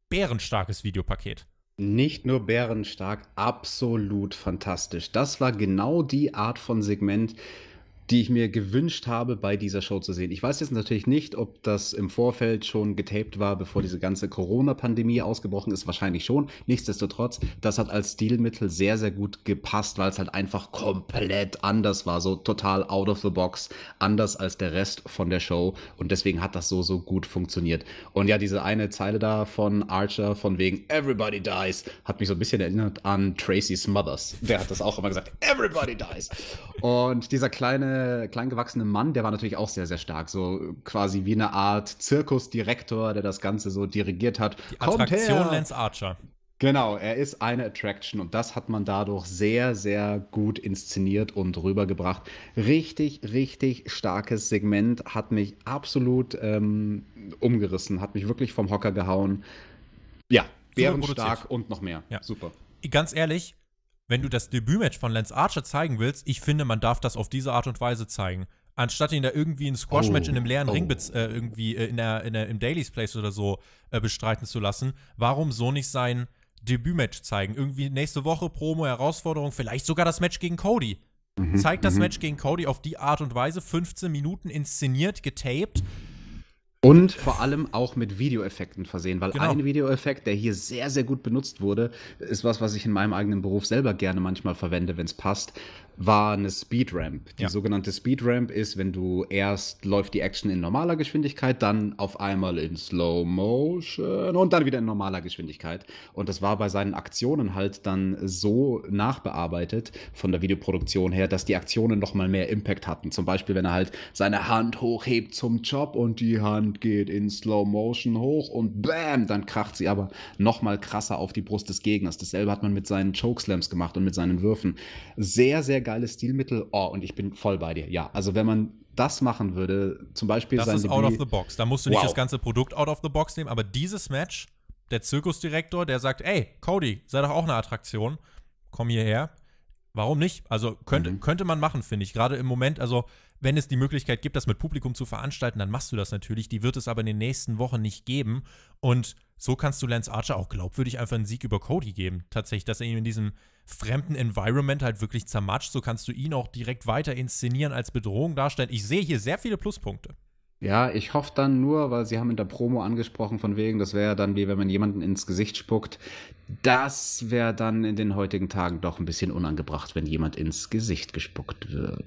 bärenstarkes Videopaket. Nicht nur bärenstark, absolut fantastisch. Das war genau die Art von Segment, die ich mir gewünscht habe, bei dieser Show zu sehen. Ich weiß jetzt natürlich nicht, ob das im Vorfeld schon getaped war, bevor diese ganze Corona-Pandemie ausgebrochen ist. Wahrscheinlich schon. Nichtsdestotrotz, das hat als Stilmittel sehr, sehr gut gepasst, weil es halt einfach komplett anders war. So total out of the box. Anders als der Rest von der Show. Und deswegen hat das so, so gut funktioniert. Und ja, diese eine Zeile da von Archer von wegen Everybody dies hat mich so ein bisschen erinnert an Tracy's Mothers. Der hat das auch immer gesagt. Everybody dies. Und dieser kleine kleine, kleingewachsene Mann, der war natürlich auch sehr, sehr stark. So quasi wie eine Art Zirkusdirektor, der das Ganze so dirigiert hat. Die Attraktion Kommt her. Lance Archer. Genau, er ist eine Attraction und das hat man dadurch sehr, sehr gut inszeniert und rübergebracht. Richtig, richtig starkes Segment, hat mich absolut ähm, umgerissen, hat mich wirklich vom Hocker gehauen. Ja, bärenstark und noch mehr. Ja. Super. Ganz ehrlich, wenn du das Debütmatch von Lance Archer zeigen willst, ich finde, man darf das auf diese Art und Weise zeigen. Anstatt ihn da irgendwie ein Squash-Match oh, in einem leeren oh. Ring äh, irgendwie äh, in der, in der, im Daily's Place oder so äh, bestreiten zu lassen, warum so nicht sein Debütmatch zeigen? Irgendwie nächste Woche Promo, Herausforderung, vielleicht sogar das Match gegen Cody. Mhm, Zeigt das mhm. Match gegen Cody auf die Art und Weise, 15 Minuten inszeniert, getaped, und vor allem auch mit Videoeffekten versehen, weil genau. ein Videoeffekt, der hier sehr, sehr gut benutzt wurde, ist was, was ich in meinem eigenen Beruf selber gerne manchmal verwende, wenn es passt war eine Speedramp. Die ja. sogenannte Speedramp ist, wenn du erst läuft die Action in normaler Geschwindigkeit, dann auf einmal in Slow Motion und dann wieder in normaler Geschwindigkeit. Und das war bei seinen Aktionen halt dann so nachbearbeitet von der Videoproduktion her, dass die Aktionen nochmal mehr Impact hatten. Zum Beispiel, wenn er halt seine Hand hochhebt zum Job und die Hand geht in Slow Motion hoch und bam, dann kracht sie aber nochmal krasser auf die Brust des Gegners. Dasselbe hat man mit seinen Chokeslams gemacht und mit seinen Würfen. Sehr, sehr geiles Stilmittel. Oh, und ich bin voll bei dir. Ja, also wenn man das machen würde, zum Beispiel Das ist Debüt out of the box. Da musst du nicht wow. das ganze Produkt out of the box nehmen, aber dieses Match, der Zirkusdirektor, der sagt, ey, Cody, sei doch auch eine Attraktion, komm hierher. Warum nicht? Also könnte, mhm. könnte man machen, finde ich. Gerade im Moment, also wenn es die Möglichkeit gibt, das mit Publikum zu veranstalten, dann machst du das natürlich. Die wird es aber in den nächsten Wochen nicht geben. Und so kannst du Lance Archer auch glaubwürdig einfach einen Sieg über Cody geben. Tatsächlich, dass er ihn in diesem fremden Environment halt wirklich zermatscht. So kannst du ihn auch direkt weiter inszenieren, als Bedrohung darstellen. Ich sehe hier sehr viele Pluspunkte. Ja, ich hoffe dann nur, weil Sie haben in der Promo angesprochen, von wegen, das wäre dann wie wenn man jemanden ins Gesicht spuckt. Das wäre dann in den heutigen Tagen doch ein bisschen unangebracht, wenn jemand ins Gesicht gespuckt wird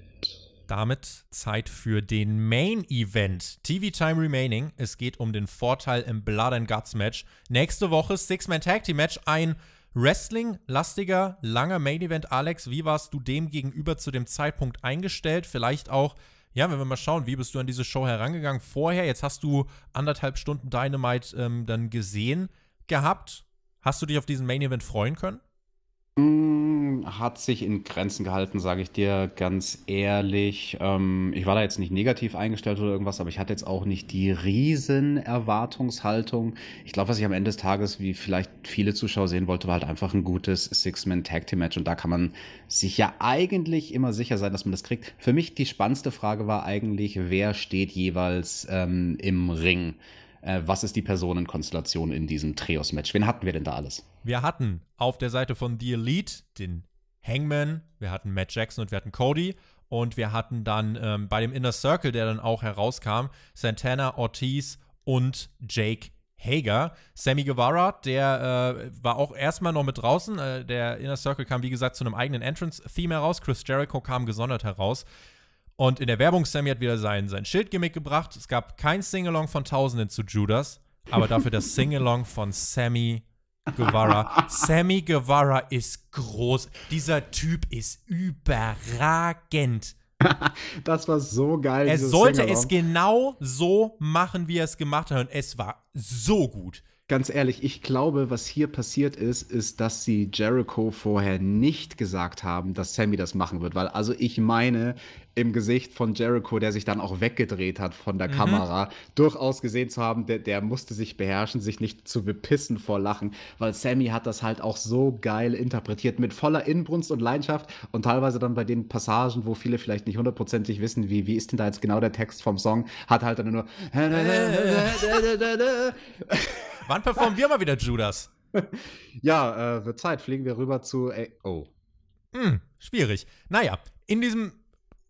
damit Zeit für den Main Event. TV Time Remaining. Es geht um den Vorteil im Blood and Guts Match. Nächste Woche Six-Man Tag Team Match. Ein Wrestling-lastiger, langer Main Event. Alex, wie warst du dem gegenüber zu dem Zeitpunkt eingestellt? Vielleicht auch, ja, wenn wir mal schauen, wie bist du an diese Show herangegangen vorher? Jetzt hast du anderthalb Stunden Dynamite ähm, dann gesehen gehabt. Hast du dich auf diesen Main Event freuen können? Hat sich in Grenzen gehalten, sage ich dir ganz ehrlich. Ähm, ich war da jetzt nicht negativ eingestellt oder irgendwas, aber ich hatte jetzt auch nicht die riesen Erwartungshaltung. Ich glaube, was ich am Ende des Tages, wie vielleicht viele Zuschauer sehen wollte, war halt einfach ein gutes Six-Man-Tag-Team-Match und da kann man sich ja eigentlich immer sicher sein, dass man das kriegt. Für mich die spannendste Frage war eigentlich, wer steht jeweils ähm, im Ring? äh, was ist die Personenkonstellation in diesem Trios-Match? Wen hatten wir denn da alles? Wir hatten auf der Seite von The Elite den Hangman, wir hatten Matt Jackson und wir hatten Cody. Und wir hatten dann ähm, bei dem Inner Circle, der dann auch herauskam, Santana, Ortiz und Jake Hager. Sammy Guevara, der äh, war auch erstmal noch mit draußen. Äh, der Inner Circle kam, wie gesagt, zu einem eigenen Entrance-Theme heraus. Chris Jericho kam gesondert heraus. Und in der Werbung, Sammy hat wieder sein, sein Schildgimmick gebracht. Es gab kein Singalong von Tausenden zu Judas, aber dafür das Singalong von Sammy Guevara. Sammy Guevara ist groß. Dieser Typ ist überragend. das war so geil. Er sollte es genau so machen, wie er es gemacht hat. Und es war so gut ganz ehrlich, ich glaube, was hier passiert ist, ist, dass sie Jericho vorher nicht gesagt haben, dass Sammy das machen wird. Weil, also ich meine, im Gesicht von Jericho, der sich dann auch weggedreht hat von der mhm. Kamera, durchaus gesehen zu haben, der, der musste sich beherrschen, sich nicht zu bepissen vor Lachen, weil Sammy hat das halt auch so geil interpretiert, mit voller Inbrunst und Leidenschaft und teilweise dann bei den Passagen, wo viele vielleicht nicht hundertprozentig wissen, wie, wie ist denn da jetzt genau der Text vom Song, hat halt dann nur Wann performen wir mal wieder Judas? Ja, äh, wird Zeit. Fliegen wir rüber zu. A oh. Hm, schwierig. Naja, in diesem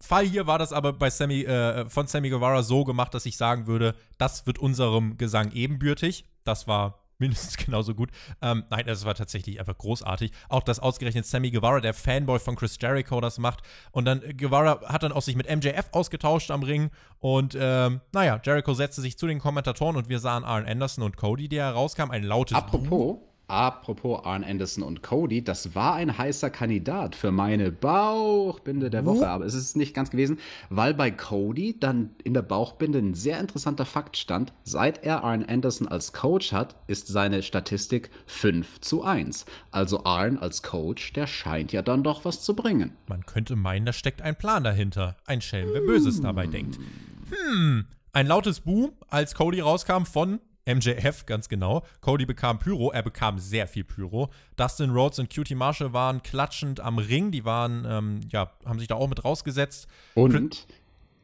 Fall hier war das aber bei Sammy, äh, von Sammy Guevara so gemacht, dass ich sagen würde, das wird unserem Gesang ebenbürtig. Das war mindestens genauso gut. Ähm, nein, das war tatsächlich einfach großartig. Auch das ausgerechnet Sammy Guevara, der Fanboy von Chris Jericho, das macht. Und dann äh, Guevara hat dann auch sich mit MJF ausgetauscht am Ring. Und ähm, naja, Jericho setzte sich zu den Kommentatoren und wir sahen Aaron Anderson und Cody, der herauskam. Ein lautes Apropos. Boom. Apropos Arn Anderson und Cody, das war ein heißer Kandidat für meine Bauchbinde der Woche, mhm. aber es ist nicht ganz gewesen, weil bei Cody dann in der Bauchbinde ein sehr interessanter Fakt stand. Seit er Arn Anderson als Coach hat, ist seine Statistik 5 zu 1. Also Arn als Coach, der scheint ja dann doch was zu bringen. Man könnte meinen, da steckt ein Plan dahinter. Ein Schelm, wer Böses dabei denkt. Hm, hm. ein lautes Boom, als Cody rauskam von MJF, ganz genau. Cody bekam Pyro, er bekam sehr viel Pyro. Dustin Rhodes und Cutie Marshall waren klatschend am Ring, die waren, ähm, ja, haben sich da auch mit rausgesetzt. Und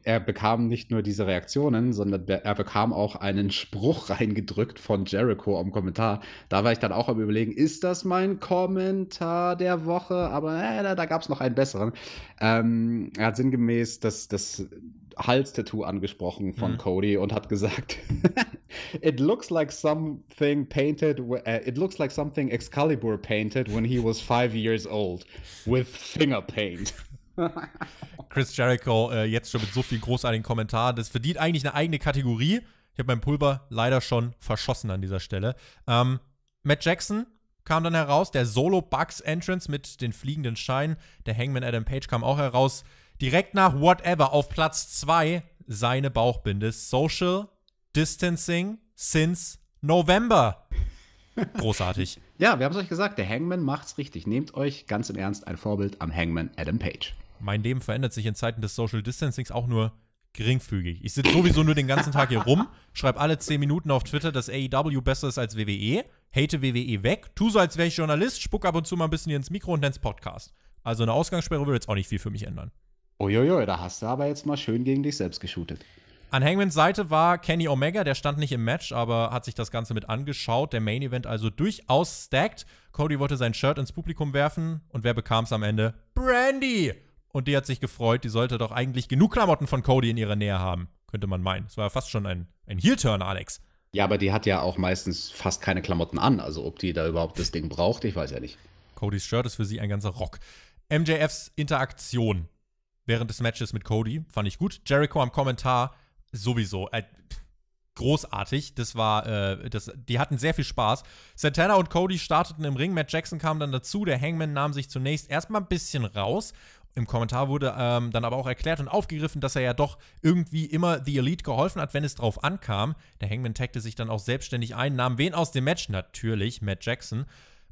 er bekam nicht nur diese Reaktionen, sondern er bekam auch einen Spruch reingedrückt von Jericho am Kommentar. Da war ich dann auch am Überlegen, ist das mein Kommentar der Woche? Aber äh, da, gab es noch einen besseren. Ähm, er hat sinngemäß, dass das Hals-Tattoo angesprochen von mhm. Cody und hat gesagt, it looks like something painted, uh, it looks like something Excalibur painted when he was five years old with finger paint. Chris Jericho äh, jetzt schon mit so viel großartigen Kommentaren. Das verdient eigentlich eine eigene Kategorie. Ich habe mein Pulver leider schon verschossen an dieser Stelle. Ähm, Matt Jackson kam dann heraus, der Solo Bugs Entrance mit den fliegenden Scheinen. Der Hangman Adam Page kam auch heraus. Direkt nach Whatever auf Platz 2 seine Bauchbinde Social Distancing since November. Großartig. ja, wir haben es euch gesagt, der Hangman macht's richtig. Nehmt euch ganz im Ernst ein Vorbild am Hangman Adam Page. Mein Leben verändert sich in Zeiten des Social Distancings auch nur geringfügig. Ich sitze sowieso nur den ganzen Tag hier rum, schreibe alle 10 Minuten auf Twitter, dass AEW besser ist als WWE, hate WWE weg, tu so, als wäre ich Journalist, spuck ab und zu mal ein bisschen hier ins Mikro und nenn's Podcast. Also eine Ausgangssperre würde jetzt auch nicht viel für mich ändern. Uiuiui, da hast du aber jetzt mal schön gegen dich selbst geshootet. An Hangmans Seite war Kenny Omega, der stand nicht im Match, aber hat sich das Ganze mit angeschaut. Der Main Event also durchaus stacked. Cody wollte sein Shirt ins Publikum werfen und wer bekam es am Ende? Brandy! Und die hat sich gefreut, die sollte doch eigentlich genug Klamotten von Cody in ihrer Nähe haben, könnte man meinen. Es war ja fast schon ein, ein Heel-Turn, Alex. Ja, aber die hat ja auch meistens fast keine Klamotten an. Also ob die da überhaupt das Ding braucht, ich weiß ja nicht. Codys Shirt ist für sie ein ganzer Rock. MJFs Interaktion während des Matches mit Cody. Fand ich gut. Jericho am Kommentar sowieso. Äh, großartig. Das war, äh, das, die hatten sehr viel Spaß. Santana und Cody starteten im Ring. Matt Jackson kam dann dazu. Der Hangman nahm sich zunächst erstmal ein bisschen raus. Im Kommentar wurde ähm, dann aber auch erklärt und aufgegriffen, dass er ja doch irgendwie immer The Elite geholfen hat, wenn es drauf ankam. Der Hangman tagte sich dann auch selbstständig ein, nahm wen aus dem Match? Natürlich Matt Jackson.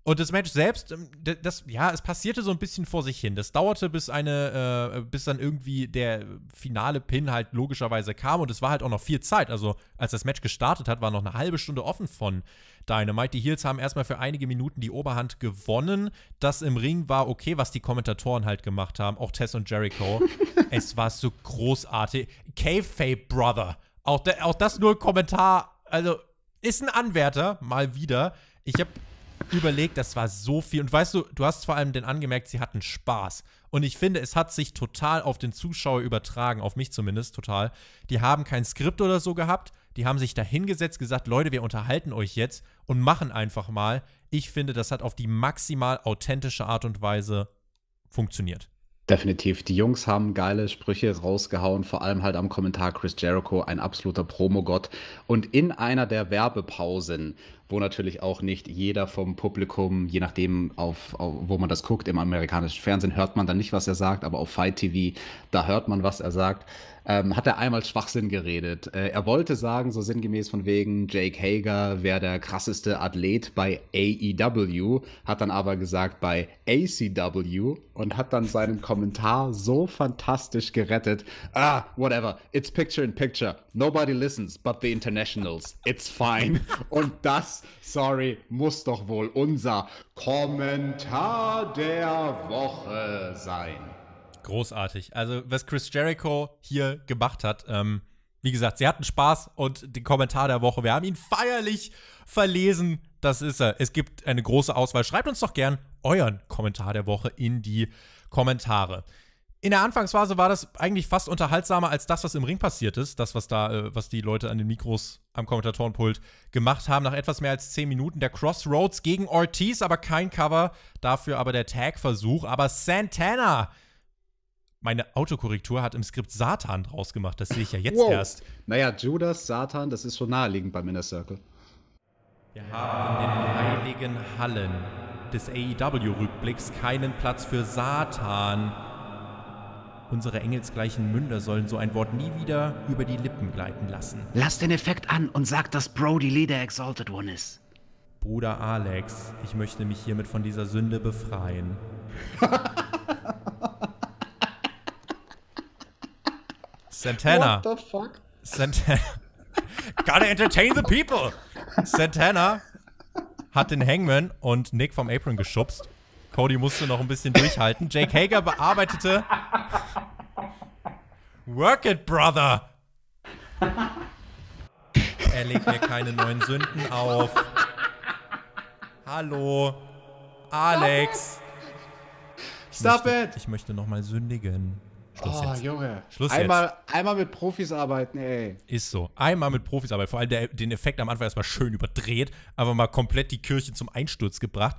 Und das Match selbst, ähm, das, ja, es passierte so ein bisschen vor sich hin. Das dauerte, bis eine, äh, bis dann irgendwie der finale Pin halt logischerweise kam und es war halt auch noch viel Zeit. Also, als das Match gestartet hat, war noch eine halbe Stunde offen von Dynamite. Die Heels haben erstmal für einige Minuten die Oberhand gewonnen. Das im Ring war okay, was die Kommentatoren halt gemacht haben, auch Tess und Jericho. es war so großartig. K-Fape Brother. Auch, auch das nur ein Kommentar. Also, ist ein Anwärter, mal wieder. Ich habe überlegt, das war so viel. Und weißt du, du hast vor allem den angemerkt, sie hatten Spaß. Und ich finde, es hat sich total auf den Zuschauer übertragen, auf mich zumindest total. Die haben kein Skript oder so gehabt. Die haben sich dahingesetzt, gesagt, Leute, wir unterhalten euch jetzt und machen einfach mal. Ich finde, das hat auf die maximal authentische Art und Weise funktioniert. Definitiv. Die Jungs haben geile Sprüche rausgehauen, vor allem halt am Kommentar Chris Jericho, ein absoluter Promogott. Und in einer der Werbepausen wo natürlich auch nicht jeder vom Publikum, je nachdem, auf, auf, wo man das guckt, im amerikanischen Fernsehen hört man dann nicht, was er sagt, aber auf Fight TV, da hört man, was er sagt. Ähm, hat er einmal Schwachsinn geredet. Äh, er wollte sagen, so sinngemäß von wegen, Jake Hager wäre der krasseste Athlet bei AEW, hat dann aber gesagt bei ACW und hat dann seinen Kommentar so fantastisch gerettet. Ah, whatever, it's picture in picture. Nobody listens but the internationals. It's fine. Und das, sorry, muss doch wohl unser Kommentar der Woche sein. Großartig. Also, was Chris Jericho hier gemacht hat, ähm, wie gesagt, sie hatten Spaß und den Kommentar der Woche. Wir haben ihn feierlich verlesen. Das ist er. Es gibt eine große Auswahl. Schreibt uns doch gern euren Kommentar der Woche in die Kommentare in der Anfangsphase war das eigentlich fast unterhaltsamer als das, was im Ring passiert ist. Das, was da, äh, was die Leute an den Mikros am Kommentatorenpult gemacht haben, nach etwas mehr als 10 Minuten. Der Crossroads gegen Ortiz, aber kein Cover. Dafür aber der Tag-Versuch. Aber Santana meine Autokorrektur hat im Skript Satan draus gemacht. Das sehe ich ja jetzt wow. erst. Naja, Judas, Satan, das ist schon naheliegend beim Inner Circle. Wir haben in den heiligen Hallen des AEW-Rückblicks keinen Platz für Satan. Unsere engelsgleichen Münder sollen so ein Wort nie wieder über die Lippen gleiten lassen. Lass den Effekt an und sag, dass Brody Lee der Exalted One ist. Bruder Alex, ich möchte mich hiermit von dieser Sünde befreien. Santana. What the fuck? Santana. Gotta entertain the people. Santana hat den Hangman und Nick vom Apron geschubst Cody musste noch ein bisschen durchhalten. Jake Hager bearbeitete. Work it, brother! Er legt mir keine neuen Sünden auf. Hallo, Alex. Stop möchte, it! Ich möchte nochmal sündigen. Schluss oh, jetzt. Junge. Schluss einmal, jetzt. einmal mit Profis arbeiten, ey. Ist so. Einmal mit Profis arbeiten. Vor allem der, den Effekt am Anfang erstmal schön überdreht, aber mal komplett die Kirche zum Einsturz gebracht.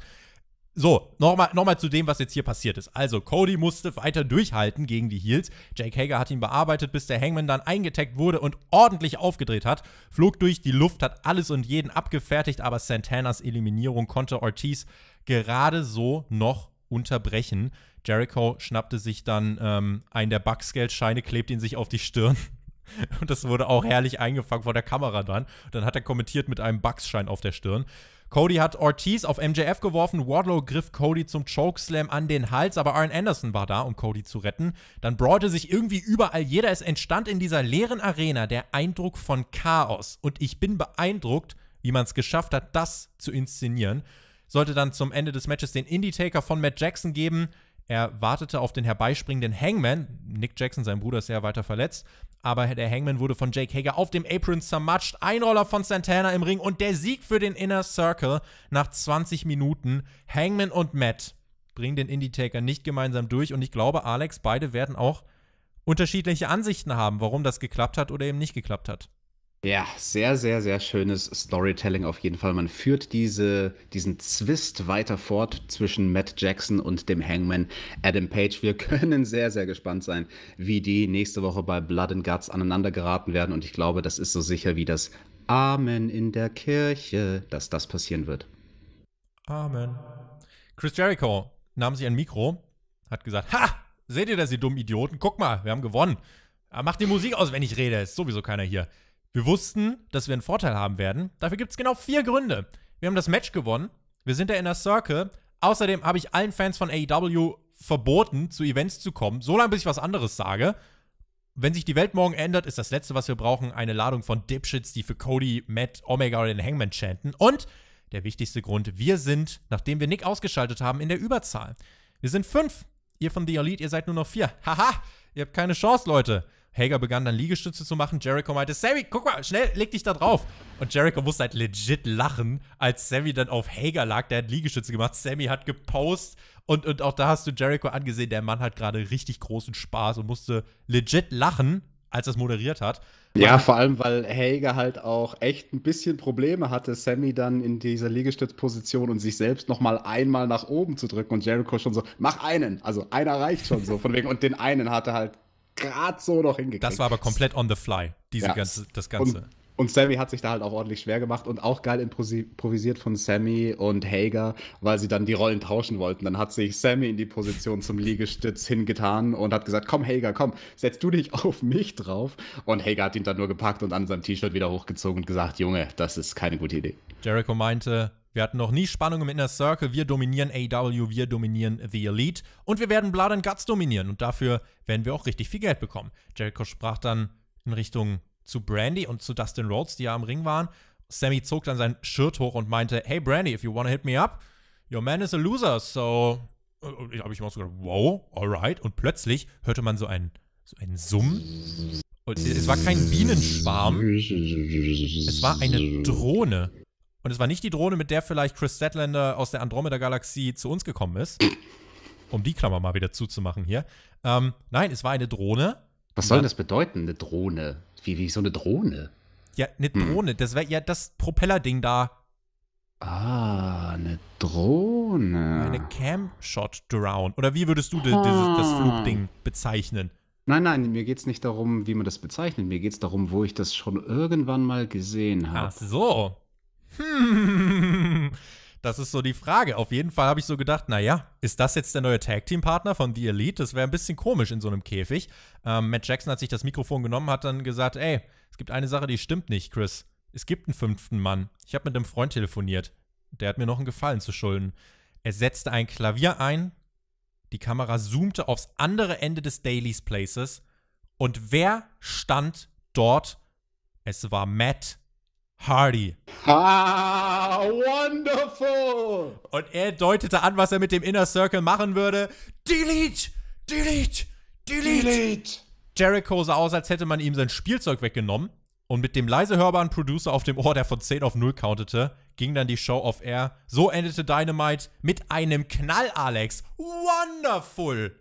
So, nochmal noch mal zu dem, was jetzt hier passiert ist. Also, Cody musste weiter durchhalten gegen die Heels. Jake Hager hat ihn bearbeitet, bis der Hangman dann eingetaggt wurde und ordentlich aufgedreht hat. Flog durch die Luft, hat alles und jeden abgefertigt, aber Santanas Eliminierung konnte Ortiz gerade so noch unterbrechen. Jericho schnappte sich dann ähm, einen der Bugsgeldscheine, klebt ihn sich auf die Stirn. und das wurde auch herrlich eingefangen vor der Kamera dann. Dann hat er kommentiert mit einem Bugsschein auf der Stirn. Cody hat Ortiz auf MJF geworfen, Wardlow griff Cody zum Chokeslam an den Hals, aber Arn Anderson war da, um Cody zu retten. Dann brawlte sich irgendwie überall jeder, es entstand in dieser leeren Arena der Eindruck von Chaos und ich bin beeindruckt, wie man es geschafft hat, das zu inszenieren. Sollte dann zum Ende des Matches den Indie-Taker von Matt Jackson geben, er wartete auf den herbeispringenden Hangman. Nick Jackson, sein Bruder, ist sehr weiter verletzt. Aber der Hangman wurde von Jake Hager auf dem Apron zermatscht. Ein Roller von Santana im Ring und der Sieg für den Inner Circle nach 20 Minuten. Hangman und Matt bringen den Indie-Taker nicht gemeinsam durch. Und ich glaube, Alex, beide werden auch unterschiedliche Ansichten haben, warum das geklappt hat oder eben nicht geklappt hat. Ja, sehr, sehr, sehr schönes Storytelling auf jeden Fall. Man führt diese, diesen Zwist weiter fort zwischen Matt Jackson und dem Hangman Adam Page. Wir können sehr, sehr gespannt sein, wie die nächste Woche bei Blood and Guts aneinander geraten werden. Und ich glaube, das ist so sicher wie das Amen in der Kirche, dass das passieren wird. Amen. Chris Jericho nahm sich ein Mikro, hat gesagt: Ha! Seht ihr das, ihr dummen Idioten? Guck mal, wir haben gewonnen. Macht die Musik aus, wenn ich rede. Ist sowieso keiner hier. Wir wussten, dass wir einen Vorteil haben werden. Dafür gibt es genau vier Gründe. Wir haben das Match gewonnen. Wir sind da der Inner Circle. Außerdem habe ich allen Fans von AEW verboten, zu Events zu kommen, solange bis ich was anderes sage. Wenn sich die Welt morgen ändert, ist das Letzte, was wir brauchen, eine Ladung von Dipshits, die für Cody, Matt, Omega oder den Hangman chanten. Und der wichtigste Grund, wir sind, nachdem wir Nick ausgeschaltet haben, in der Überzahl. Wir sind fünf. Ihr von The Elite, ihr seid nur noch vier. Haha, ihr habt keine Chance, Leute. Hager begann dann Liegestütze zu machen. Jericho meinte, Sammy, guck mal, schnell, leg dich da drauf. Und Jericho musste halt legit lachen, als Sammy dann auf Hager lag. Der hat Liegestütze gemacht. Sammy hat gepostet. Und, und auch da hast du Jericho angesehen, der Mann hat gerade richtig großen Spaß und musste legit lachen, als er es moderiert hat. Ja, vor allem, weil Hager halt auch echt ein bisschen Probleme hatte, Sammy dann in dieser Liegestützposition und sich selbst nochmal einmal nach oben zu drücken und Jericho schon so, mach einen, also einer reicht schon so, von wegen, und den einen hatte halt gerade so noch hingekriegt. Das war aber komplett on the fly, diese ja. ganze, das Ganze. Und, und Sammy hat sich da halt auch ordentlich schwer gemacht und auch geil improvisiert von Sammy und Hager, weil sie dann die Rollen tauschen wollten. Dann hat sich Sammy in die Position zum Liegestütz hingetan und hat gesagt, komm Hager, komm, setz du dich auf mich drauf. Und Hager hat ihn dann nur gepackt und an seinem T-Shirt wieder hochgezogen und gesagt, Junge, das ist keine gute Idee. Jericho meinte, wir hatten noch nie Spannung im Inner Circle. Wir dominieren AW, wir dominieren The Elite. Und wir werden Blood and Guts dominieren. Und dafür werden wir auch richtig viel Geld bekommen. Jericho sprach dann in Richtung zu Brandy und zu Dustin Rhodes, die ja am Ring waren. Sammy zog dann sein Shirt hoch und meinte, hey Brandy, if you wanna hit me up, your man is a loser, so... Und äh, ich habe ich mal so gedacht, wow, alright. Und plötzlich hörte man so einen, so einen Summen. Und es war kein Bienenschwarm. Es war eine Drohne, und es war nicht die Drohne, mit der vielleicht Chris Statlander aus der Andromeda-Galaxie zu uns gekommen ist. Um die Klammer mal wieder zuzumachen hier. Ähm, nein, es war eine Drohne. Was soll das bedeuten, eine Drohne? Wie, wie so eine Drohne? Ja, eine hm. Drohne. Hm. Das wäre ja das Propellerding da. Ah, eine Drohne. Eine Cam-Shot-Drown. Oder wie würdest du ah. dieses, das Flugding bezeichnen? Nein, nein, mir geht es nicht darum, wie man das bezeichnet. Mir geht es darum, wo ich das schon irgendwann mal gesehen habe. Ach so. Hm, das ist so die Frage. Auf jeden Fall habe ich so gedacht, naja, ist das jetzt der neue Tag-Team-Partner von The Elite? Das wäre ein bisschen komisch in so einem Käfig. Ähm, Matt Jackson hat sich das Mikrofon genommen, hat dann gesagt, ey, es gibt eine Sache, die stimmt nicht, Chris. Es gibt einen fünften Mann. Ich habe mit einem Freund telefoniert. Der hat mir noch einen Gefallen zu schulden. Er setzte ein Klavier ein, die Kamera zoomte aufs andere Ende des Daily's Places und wer stand dort? Es war Matt Hardy. Ah, wonderful! Und er deutete an, was er mit dem Inner Circle machen würde. Delete! Delete! Delete! Delete. Jericho sah aus, als hätte man ihm sein Spielzeug weggenommen. Und mit dem leise hörbaren Producer auf dem Ohr, der von 10 auf 0 countete, ging dann die Show off Air. So endete Dynamite mit einem Knall, Alex. Wonderful!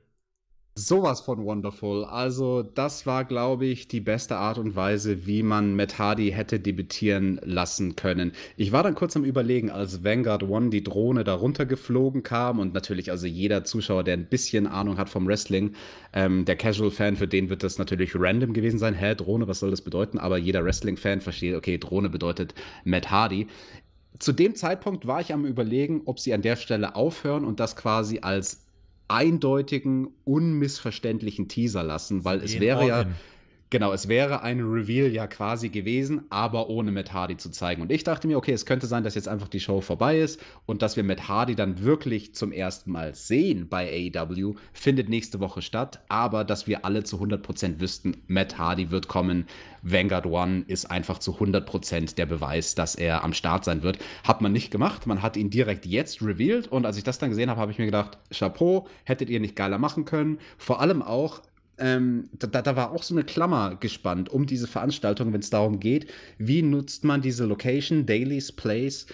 Sowas von wonderful. Also, das war, glaube ich, die beste Art und Weise, wie man Matt Hardy hätte debütieren lassen können. Ich war dann kurz am Überlegen, als Vanguard One die Drohne darunter geflogen kam und natürlich, also jeder Zuschauer, der ein bisschen Ahnung hat vom Wrestling, ähm, der Casual-Fan, für den wird das natürlich random gewesen sein. Hä, Drohne, was soll das bedeuten? Aber jeder Wrestling-Fan versteht, okay, Drohne bedeutet Matt Hardy zu dem Zeitpunkt war ich am Überlegen, ob sie an der Stelle aufhören und das quasi als eindeutigen, unmissverständlichen Teaser lassen, weil es eh wäre ja, Genau, es wäre ein Reveal ja quasi gewesen, aber ohne Matt Hardy zu zeigen. Und ich dachte mir, okay, es könnte sein, dass jetzt einfach die Show vorbei ist und dass wir Matt Hardy dann wirklich zum ersten Mal sehen bei AEW, findet nächste Woche statt, aber dass wir alle zu 100% wüssten, Matt Hardy wird kommen. Vanguard One ist einfach zu 100% der Beweis, dass er am Start sein wird. Hat man nicht gemacht, man hat ihn direkt jetzt revealed und als ich das dann gesehen habe, habe ich mir gedacht, Chapeau, hättet ihr nicht geiler machen können. Vor allem auch, ähm, da, da, war auch so eine Klammer gespannt um diese Veranstaltung, wenn es darum geht, wie nutzt man diese Location, Dailies, Place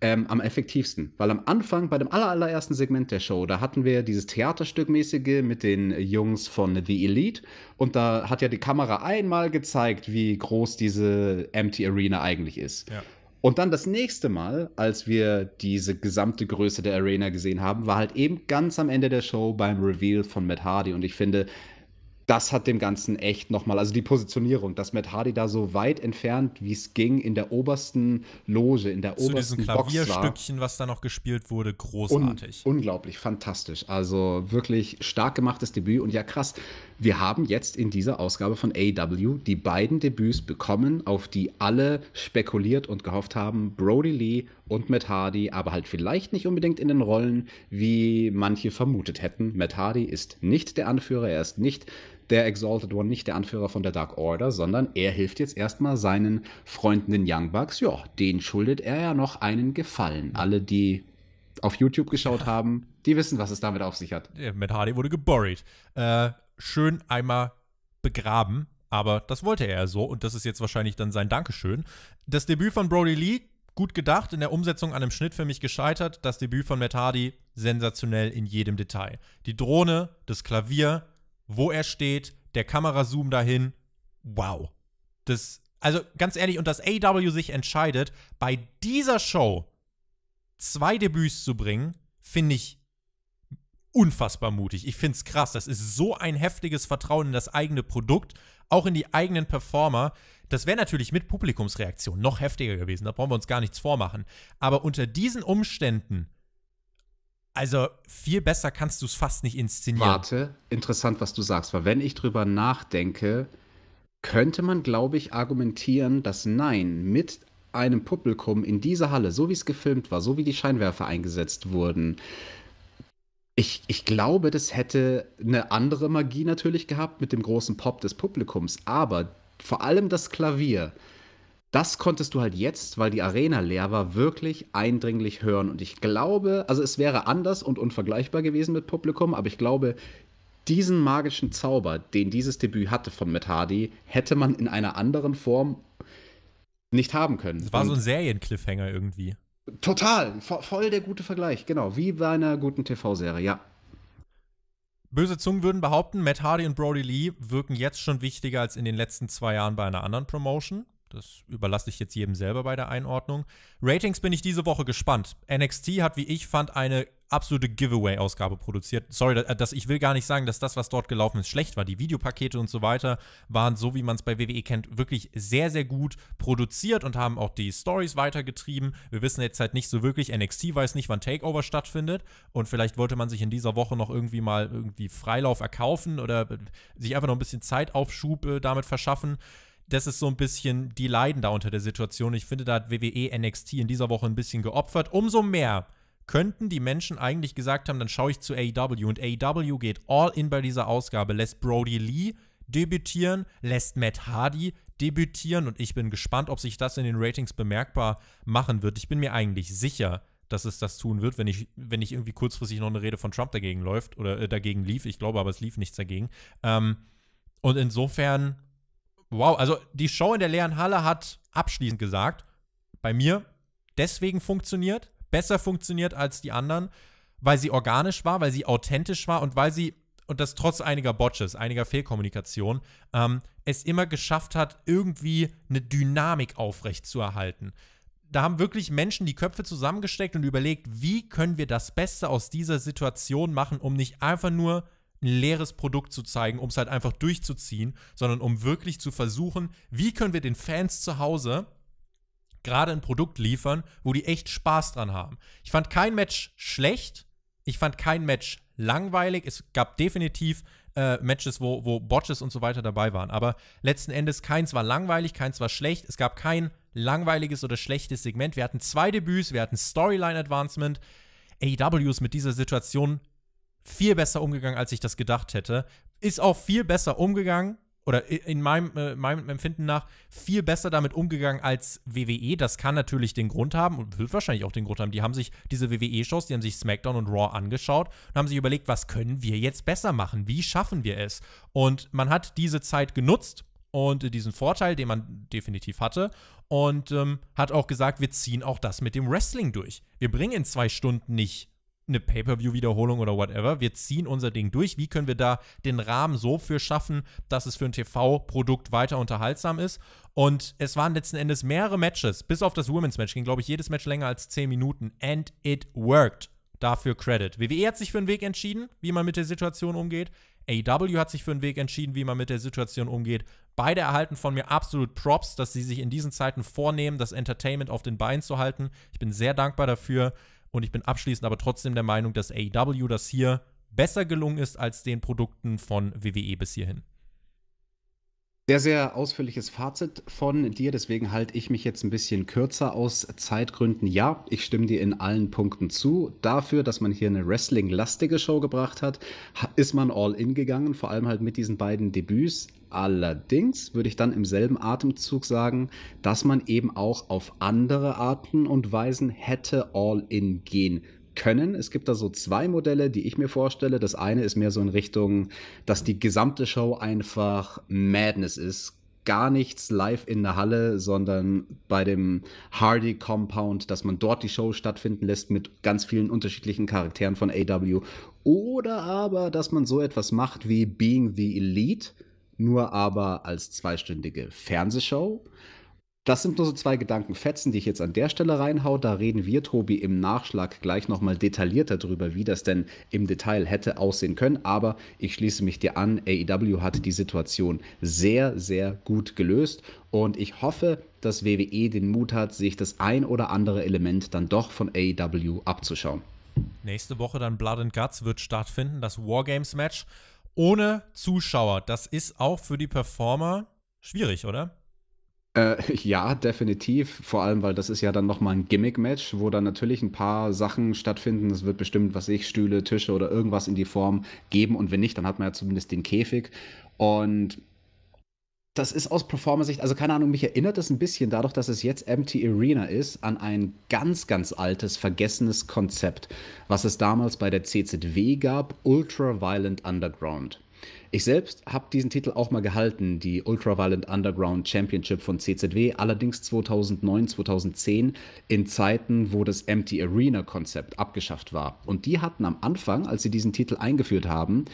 ähm, am effektivsten. Weil am Anfang, bei dem allerersten Segment der Show, da hatten wir dieses Theaterstückmäßige mit den Jungs von The Elite und da hat ja die Kamera einmal gezeigt, wie groß diese Empty Arena eigentlich ist. Ja. Und dann das nächste Mal, als wir diese gesamte Größe der Arena gesehen haben, war halt eben ganz am Ende der Show beim Reveal von Matt Hardy. Und ich finde, das hat dem Ganzen echt nochmal, also die Positionierung, dass Matt Hardy da so weit entfernt, wie es ging, in der obersten Loge, in der Zu obersten Box war. Klavierstückchen, was da noch gespielt wurde, großartig. Un unglaublich, fantastisch. Also wirklich stark gemachtes Debüt und ja krass, wir haben jetzt in dieser Ausgabe von AW die beiden Debüts bekommen, auf die alle spekuliert und gehofft haben, Brody Lee und Matt Hardy, aber halt vielleicht nicht unbedingt in den Rollen, wie manche vermutet hätten. Matt Hardy ist nicht der Anführer, er ist nicht der Exalted One, nicht der Anführer von der Dark Order, sondern er hilft jetzt erstmal seinen Freunden den Young Bucks. Ja, den schuldet er ja noch einen Gefallen. Alle, die auf YouTube geschaut haben, die wissen, was es damit auf sich hat. Ja, Matt Hardy wurde geborried. Äh, schön einmal begraben, aber das wollte er ja so und das ist jetzt wahrscheinlich dann sein Dankeschön. Das Debüt von Brody Lee, gut gedacht, in der Umsetzung an einem Schnitt für mich gescheitert. Das Debüt von Matt Hardy, sensationell in jedem Detail. Die Drohne, das Klavier, wo er steht, der Kamerazoom dahin. Wow. Das, also ganz ehrlich, und dass AW sich entscheidet, bei dieser Show zwei Debüts zu bringen, finde ich unfassbar mutig. Ich finde es krass. Das ist so ein heftiges Vertrauen in das eigene Produkt, auch in die eigenen Performer. Das wäre natürlich mit Publikumsreaktion noch heftiger gewesen. Da brauchen wir uns gar nichts vormachen. Aber unter diesen Umständen also viel besser kannst du es fast nicht inszenieren. Warte, interessant, was du sagst, weil wenn ich drüber nachdenke, könnte man, glaube ich, argumentieren, dass Nein mit einem Publikum in dieser Halle, so wie es gefilmt war, so wie die Scheinwerfer eingesetzt wurden, ich, ich glaube, das hätte eine andere Magie natürlich gehabt mit dem großen Pop des Publikums, aber vor allem das Klavier das konntest du halt jetzt, weil die Arena leer war, wirklich eindringlich hören. Und ich glaube, also es wäre anders und unvergleichbar gewesen mit Publikum, aber ich glaube, diesen magischen Zauber, den dieses Debüt hatte von Matt Hardy, hätte man in einer anderen Form nicht haben können. Es war und so ein Seriencliffhanger irgendwie. Total, vo voll der gute Vergleich, genau, wie bei einer guten TV-Serie, ja. Böse Zungen würden behaupten, Matt Hardy und Brody Lee wirken jetzt schon wichtiger als in den letzten zwei Jahren bei einer anderen Promotion. Das überlasse ich jetzt jedem selber bei der Einordnung. Ratings bin ich diese Woche gespannt. NXT hat, wie ich fand, eine absolute Giveaway-Ausgabe produziert. Sorry, das, ich will gar nicht sagen, dass das, was dort gelaufen ist, schlecht war. Die Videopakete und so weiter waren, so wie man es bei WWE kennt, wirklich sehr, sehr gut produziert und haben auch die Stories weitergetrieben. Wir wissen jetzt halt nicht so wirklich, NXT weiß nicht, wann Takeover stattfindet und vielleicht wollte man sich in dieser Woche noch irgendwie mal irgendwie Freilauf erkaufen oder sich einfach noch ein bisschen Zeitaufschub äh, damit verschaffen das ist so ein bisschen, die leiden da unter der Situation. Ich finde, da hat WWE NXT in dieser Woche ein bisschen geopfert. Umso mehr könnten die Menschen eigentlich gesagt haben, dann schaue ich zu AEW. Und AEW geht all in bei dieser Ausgabe, lässt Brody Lee debütieren, lässt Matt Hardy debütieren. Und ich bin gespannt, ob sich das in den Ratings bemerkbar machen wird. Ich bin mir eigentlich sicher, dass es das tun wird, wenn ich, wenn ich irgendwie kurzfristig noch eine Rede von Trump dagegen läuft oder äh, dagegen lief. Ich glaube aber, es lief nichts dagegen. Ähm, und insofern Wow, also die Show in der leeren Halle hat abschließend gesagt, bei mir deswegen funktioniert, besser funktioniert als die anderen, weil sie organisch war, weil sie authentisch war und weil sie, und das trotz einiger Botches, einiger Fehlkommunikation, ähm, es immer geschafft hat, irgendwie eine Dynamik aufrechtzuerhalten. Da haben wirklich Menschen die Köpfe zusammengesteckt und überlegt, wie können wir das Beste aus dieser Situation machen, um nicht einfach nur ein leeres Produkt zu zeigen, um es halt einfach durchzuziehen, sondern um wirklich zu versuchen, wie können wir den Fans zu Hause gerade ein Produkt liefern, wo die echt Spaß dran haben. Ich fand kein Match schlecht, ich fand kein Match langweilig, es gab definitiv äh, Matches, wo, wo Botches und so weiter dabei waren, aber letzten Endes keins war langweilig, keins war schlecht, es gab kein langweiliges oder schlechtes Segment. Wir hatten zwei Debüts, wir hatten Storyline Advancement. AEW ist mit dieser Situation viel besser umgegangen, als ich das gedacht hätte. Ist auch viel besser umgegangen, oder in meinem, äh, meinem Empfinden nach, viel besser damit umgegangen als WWE. Das kann natürlich den Grund haben und wird wahrscheinlich auch den Grund haben. Die haben sich diese WWE-Shows, die haben sich SmackDown und Raw angeschaut und haben sich überlegt, was können wir jetzt besser machen? Wie schaffen wir es? Und man hat diese Zeit genutzt und äh, diesen Vorteil, den man definitiv hatte. Und ähm, hat auch gesagt, wir ziehen auch das mit dem Wrestling durch. Wir bringen in zwei Stunden nicht eine Pay-per-view-Wiederholung oder whatever. Wir ziehen unser Ding durch. Wie können wir da den Rahmen so für schaffen, dass es für ein TV-Produkt weiter unterhaltsam ist? Und es waren letzten Endes mehrere Matches, bis auf das Women's Match ging, glaube ich, jedes Match länger als 10 Minuten. And it worked. Dafür Credit. WWE hat sich für einen Weg entschieden, wie man mit der Situation umgeht. AEW hat sich für einen Weg entschieden, wie man mit der Situation umgeht. Beide erhalten von mir absolut Props, dass sie sich in diesen Zeiten vornehmen, das Entertainment auf den Beinen zu halten. Ich bin sehr dankbar dafür. Und ich bin abschließend aber trotzdem der Meinung, dass AEW das hier besser gelungen ist als den Produkten von WWE bis hierhin. Sehr, sehr ausführliches Fazit von dir. Deswegen halte ich mich jetzt ein bisschen kürzer aus Zeitgründen. Ja, ich stimme dir in allen Punkten zu. Dafür, dass man hier eine wrestling-lastige Show gebracht hat, ist man all in gegangen, vor allem halt mit diesen beiden Debüts. Allerdings würde ich dann im selben Atemzug sagen, dass man eben auch auf andere Arten und Weisen hätte All-in gehen können. Es gibt da so zwei Modelle, die ich mir vorstelle. Das eine ist mehr so in Richtung, dass die gesamte Show einfach Madness ist. Gar nichts live in der Halle, sondern bei dem Hardy Compound, dass man dort die Show stattfinden lässt mit ganz vielen unterschiedlichen Charakteren von AW. Oder aber, dass man so etwas macht wie Being the Elite nur aber als zweistündige Fernsehshow. Das sind nur so zwei Gedankenfetzen, die ich jetzt an der Stelle reinhau. Da reden wir, Tobi, im Nachschlag gleich nochmal detaillierter darüber, wie das denn im Detail hätte aussehen können. Aber ich schließe mich dir an, AEW hat die Situation sehr, sehr gut gelöst. Und ich hoffe, dass WWE den Mut hat, sich das ein oder andere Element dann doch von AEW abzuschauen. Nächste Woche dann Blood and Guts wird stattfinden, das Wargames-Match ohne Zuschauer. Das ist auch für die Performer schwierig, oder? Äh, ja, definitiv. Vor allem, weil das ist ja dann nochmal ein Gimmick-Match, wo dann natürlich ein paar Sachen stattfinden. Es wird bestimmt, was ich, Stühle, Tische oder irgendwas in die Form geben. Und wenn nicht, dann hat man ja zumindest den Käfig. Und das ist aus Performance-Sicht, also keine Ahnung, mich erinnert das ein bisschen dadurch, dass es jetzt Empty Arena ist, an ein ganz, ganz altes, vergessenes Konzept, was es damals bei der CZW gab, Ultra Violent Underground. Ich selbst habe diesen Titel auch mal gehalten, die Ultraviolent Underground Championship von CZW, allerdings 2009, 2010 in Zeiten, wo das Empty Arena Konzept abgeschafft war. Und die hatten am Anfang, als sie diesen Titel eingeführt haben,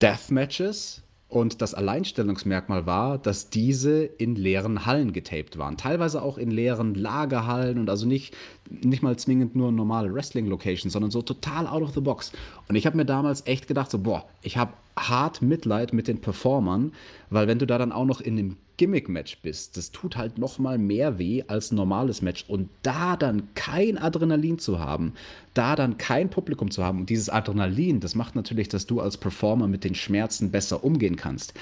Deathmatches und das Alleinstellungsmerkmal war, dass diese in leeren Hallen getaped waren. Teilweise auch in leeren Lagerhallen und also nicht, nicht mal zwingend nur normale Wrestling-Locations, sondern so total out of the box. Und ich habe mir damals echt gedacht, so, boah, ich habe hart Mitleid mit den Performern, weil wenn du da dann auch noch in dem Gimmick-Match bist, das tut halt noch mal mehr weh als ein normales Match. Und da dann kein Adrenalin zu haben, da dann kein Publikum zu haben und dieses Adrenalin, das macht natürlich, dass du als Performer mit den Schmerzen besser umgehen kannst.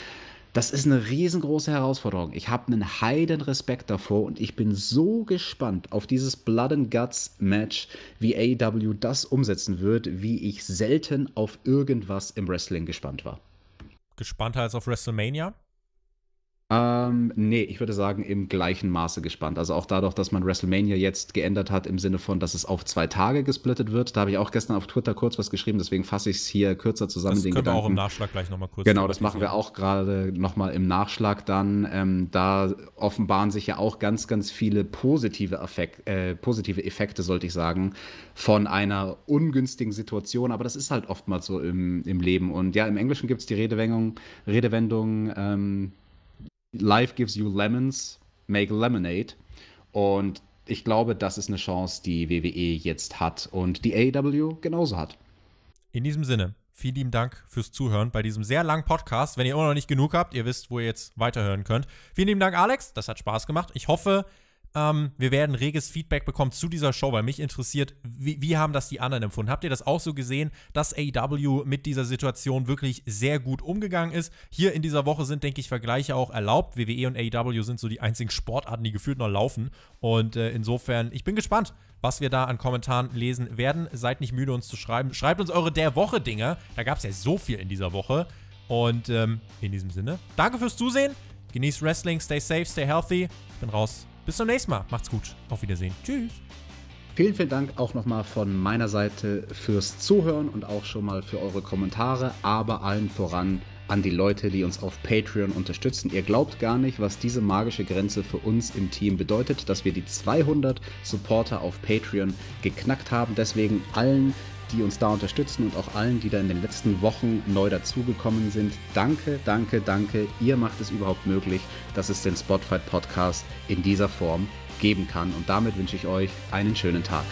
Das ist eine riesengroße Herausforderung. Ich habe einen heiden Respekt davor und ich bin so gespannt auf dieses Blood and Guts Match, wie AEW das umsetzen wird, wie ich selten auf irgendwas im Wrestling gespannt war. Gespannter als auf WrestleMania? Ähm, nee, ich würde sagen, im gleichen Maße gespannt. Also auch dadurch, dass man WrestleMania jetzt geändert hat, im Sinne von, dass es auf zwei Tage gesplittet wird. Da habe ich auch gestern auf Twitter kurz was geschrieben, deswegen fasse ich es hier kürzer zusammen. Das den können Gedanken. wir auch im Nachschlag gleich nochmal kurz. Genau, das machen wir auch gerade nochmal im Nachschlag dann. Ähm, da offenbaren sich ja auch ganz, ganz viele positive, Effek äh, positive Effekte, sollte ich sagen, von einer ungünstigen Situation. Aber das ist halt oftmals so im, im Leben. Und ja, im Englischen gibt es die Redewendung, Redewendung ähm, Life gives you lemons, make lemonade. Und ich glaube, das ist eine Chance, die WWE jetzt hat und die AEW genauso hat. In diesem Sinne, vielen lieben Dank fürs Zuhören bei diesem sehr langen Podcast. Wenn ihr immer noch nicht genug habt, ihr wisst, wo ihr jetzt weiterhören könnt. Vielen lieben Dank, Alex. Das hat Spaß gemacht. Ich hoffe, ähm, wir werden reges Feedback bekommen zu dieser Show, weil mich interessiert, wie, wie haben das die anderen empfunden? Habt ihr das auch so gesehen, dass AEW mit dieser Situation wirklich sehr gut umgegangen ist? Hier in dieser Woche sind, denke ich, Vergleiche auch erlaubt. WWE und AEW sind so die einzigen Sportarten, die gefühlt noch laufen. Und äh, insofern, ich bin gespannt, was wir da an Kommentaren lesen werden. Seid nicht müde, uns zu schreiben. Schreibt uns eure der Woche Dinge. Da gab es ja so viel in dieser Woche. Und ähm, in diesem Sinne, danke fürs Zusehen. Genießt Wrestling, stay safe, stay healthy. Ich bin raus. Bis zum nächsten Mal. Macht's gut. Auf Wiedersehen. Tschüss. Vielen, vielen Dank auch nochmal von meiner Seite fürs Zuhören und auch schon mal für eure Kommentare, aber allen voran an die Leute, die uns auf Patreon unterstützen. Ihr glaubt gar nicht, was diese magische Grenze für uns im Team bedeutet, dass wir die 200 Supporter auf Patreon geknackt haben. Deswegen allen die uns da unterstützen und auch allen, die da in den letzten Wochen neu dazugekommen sind. Danke, danke, danke. Ihr macht es überhaupt möglich, dass es den Spotify Podcast in dieser Form geben kann. Und damit wünsche ich euch einen schönen Tag.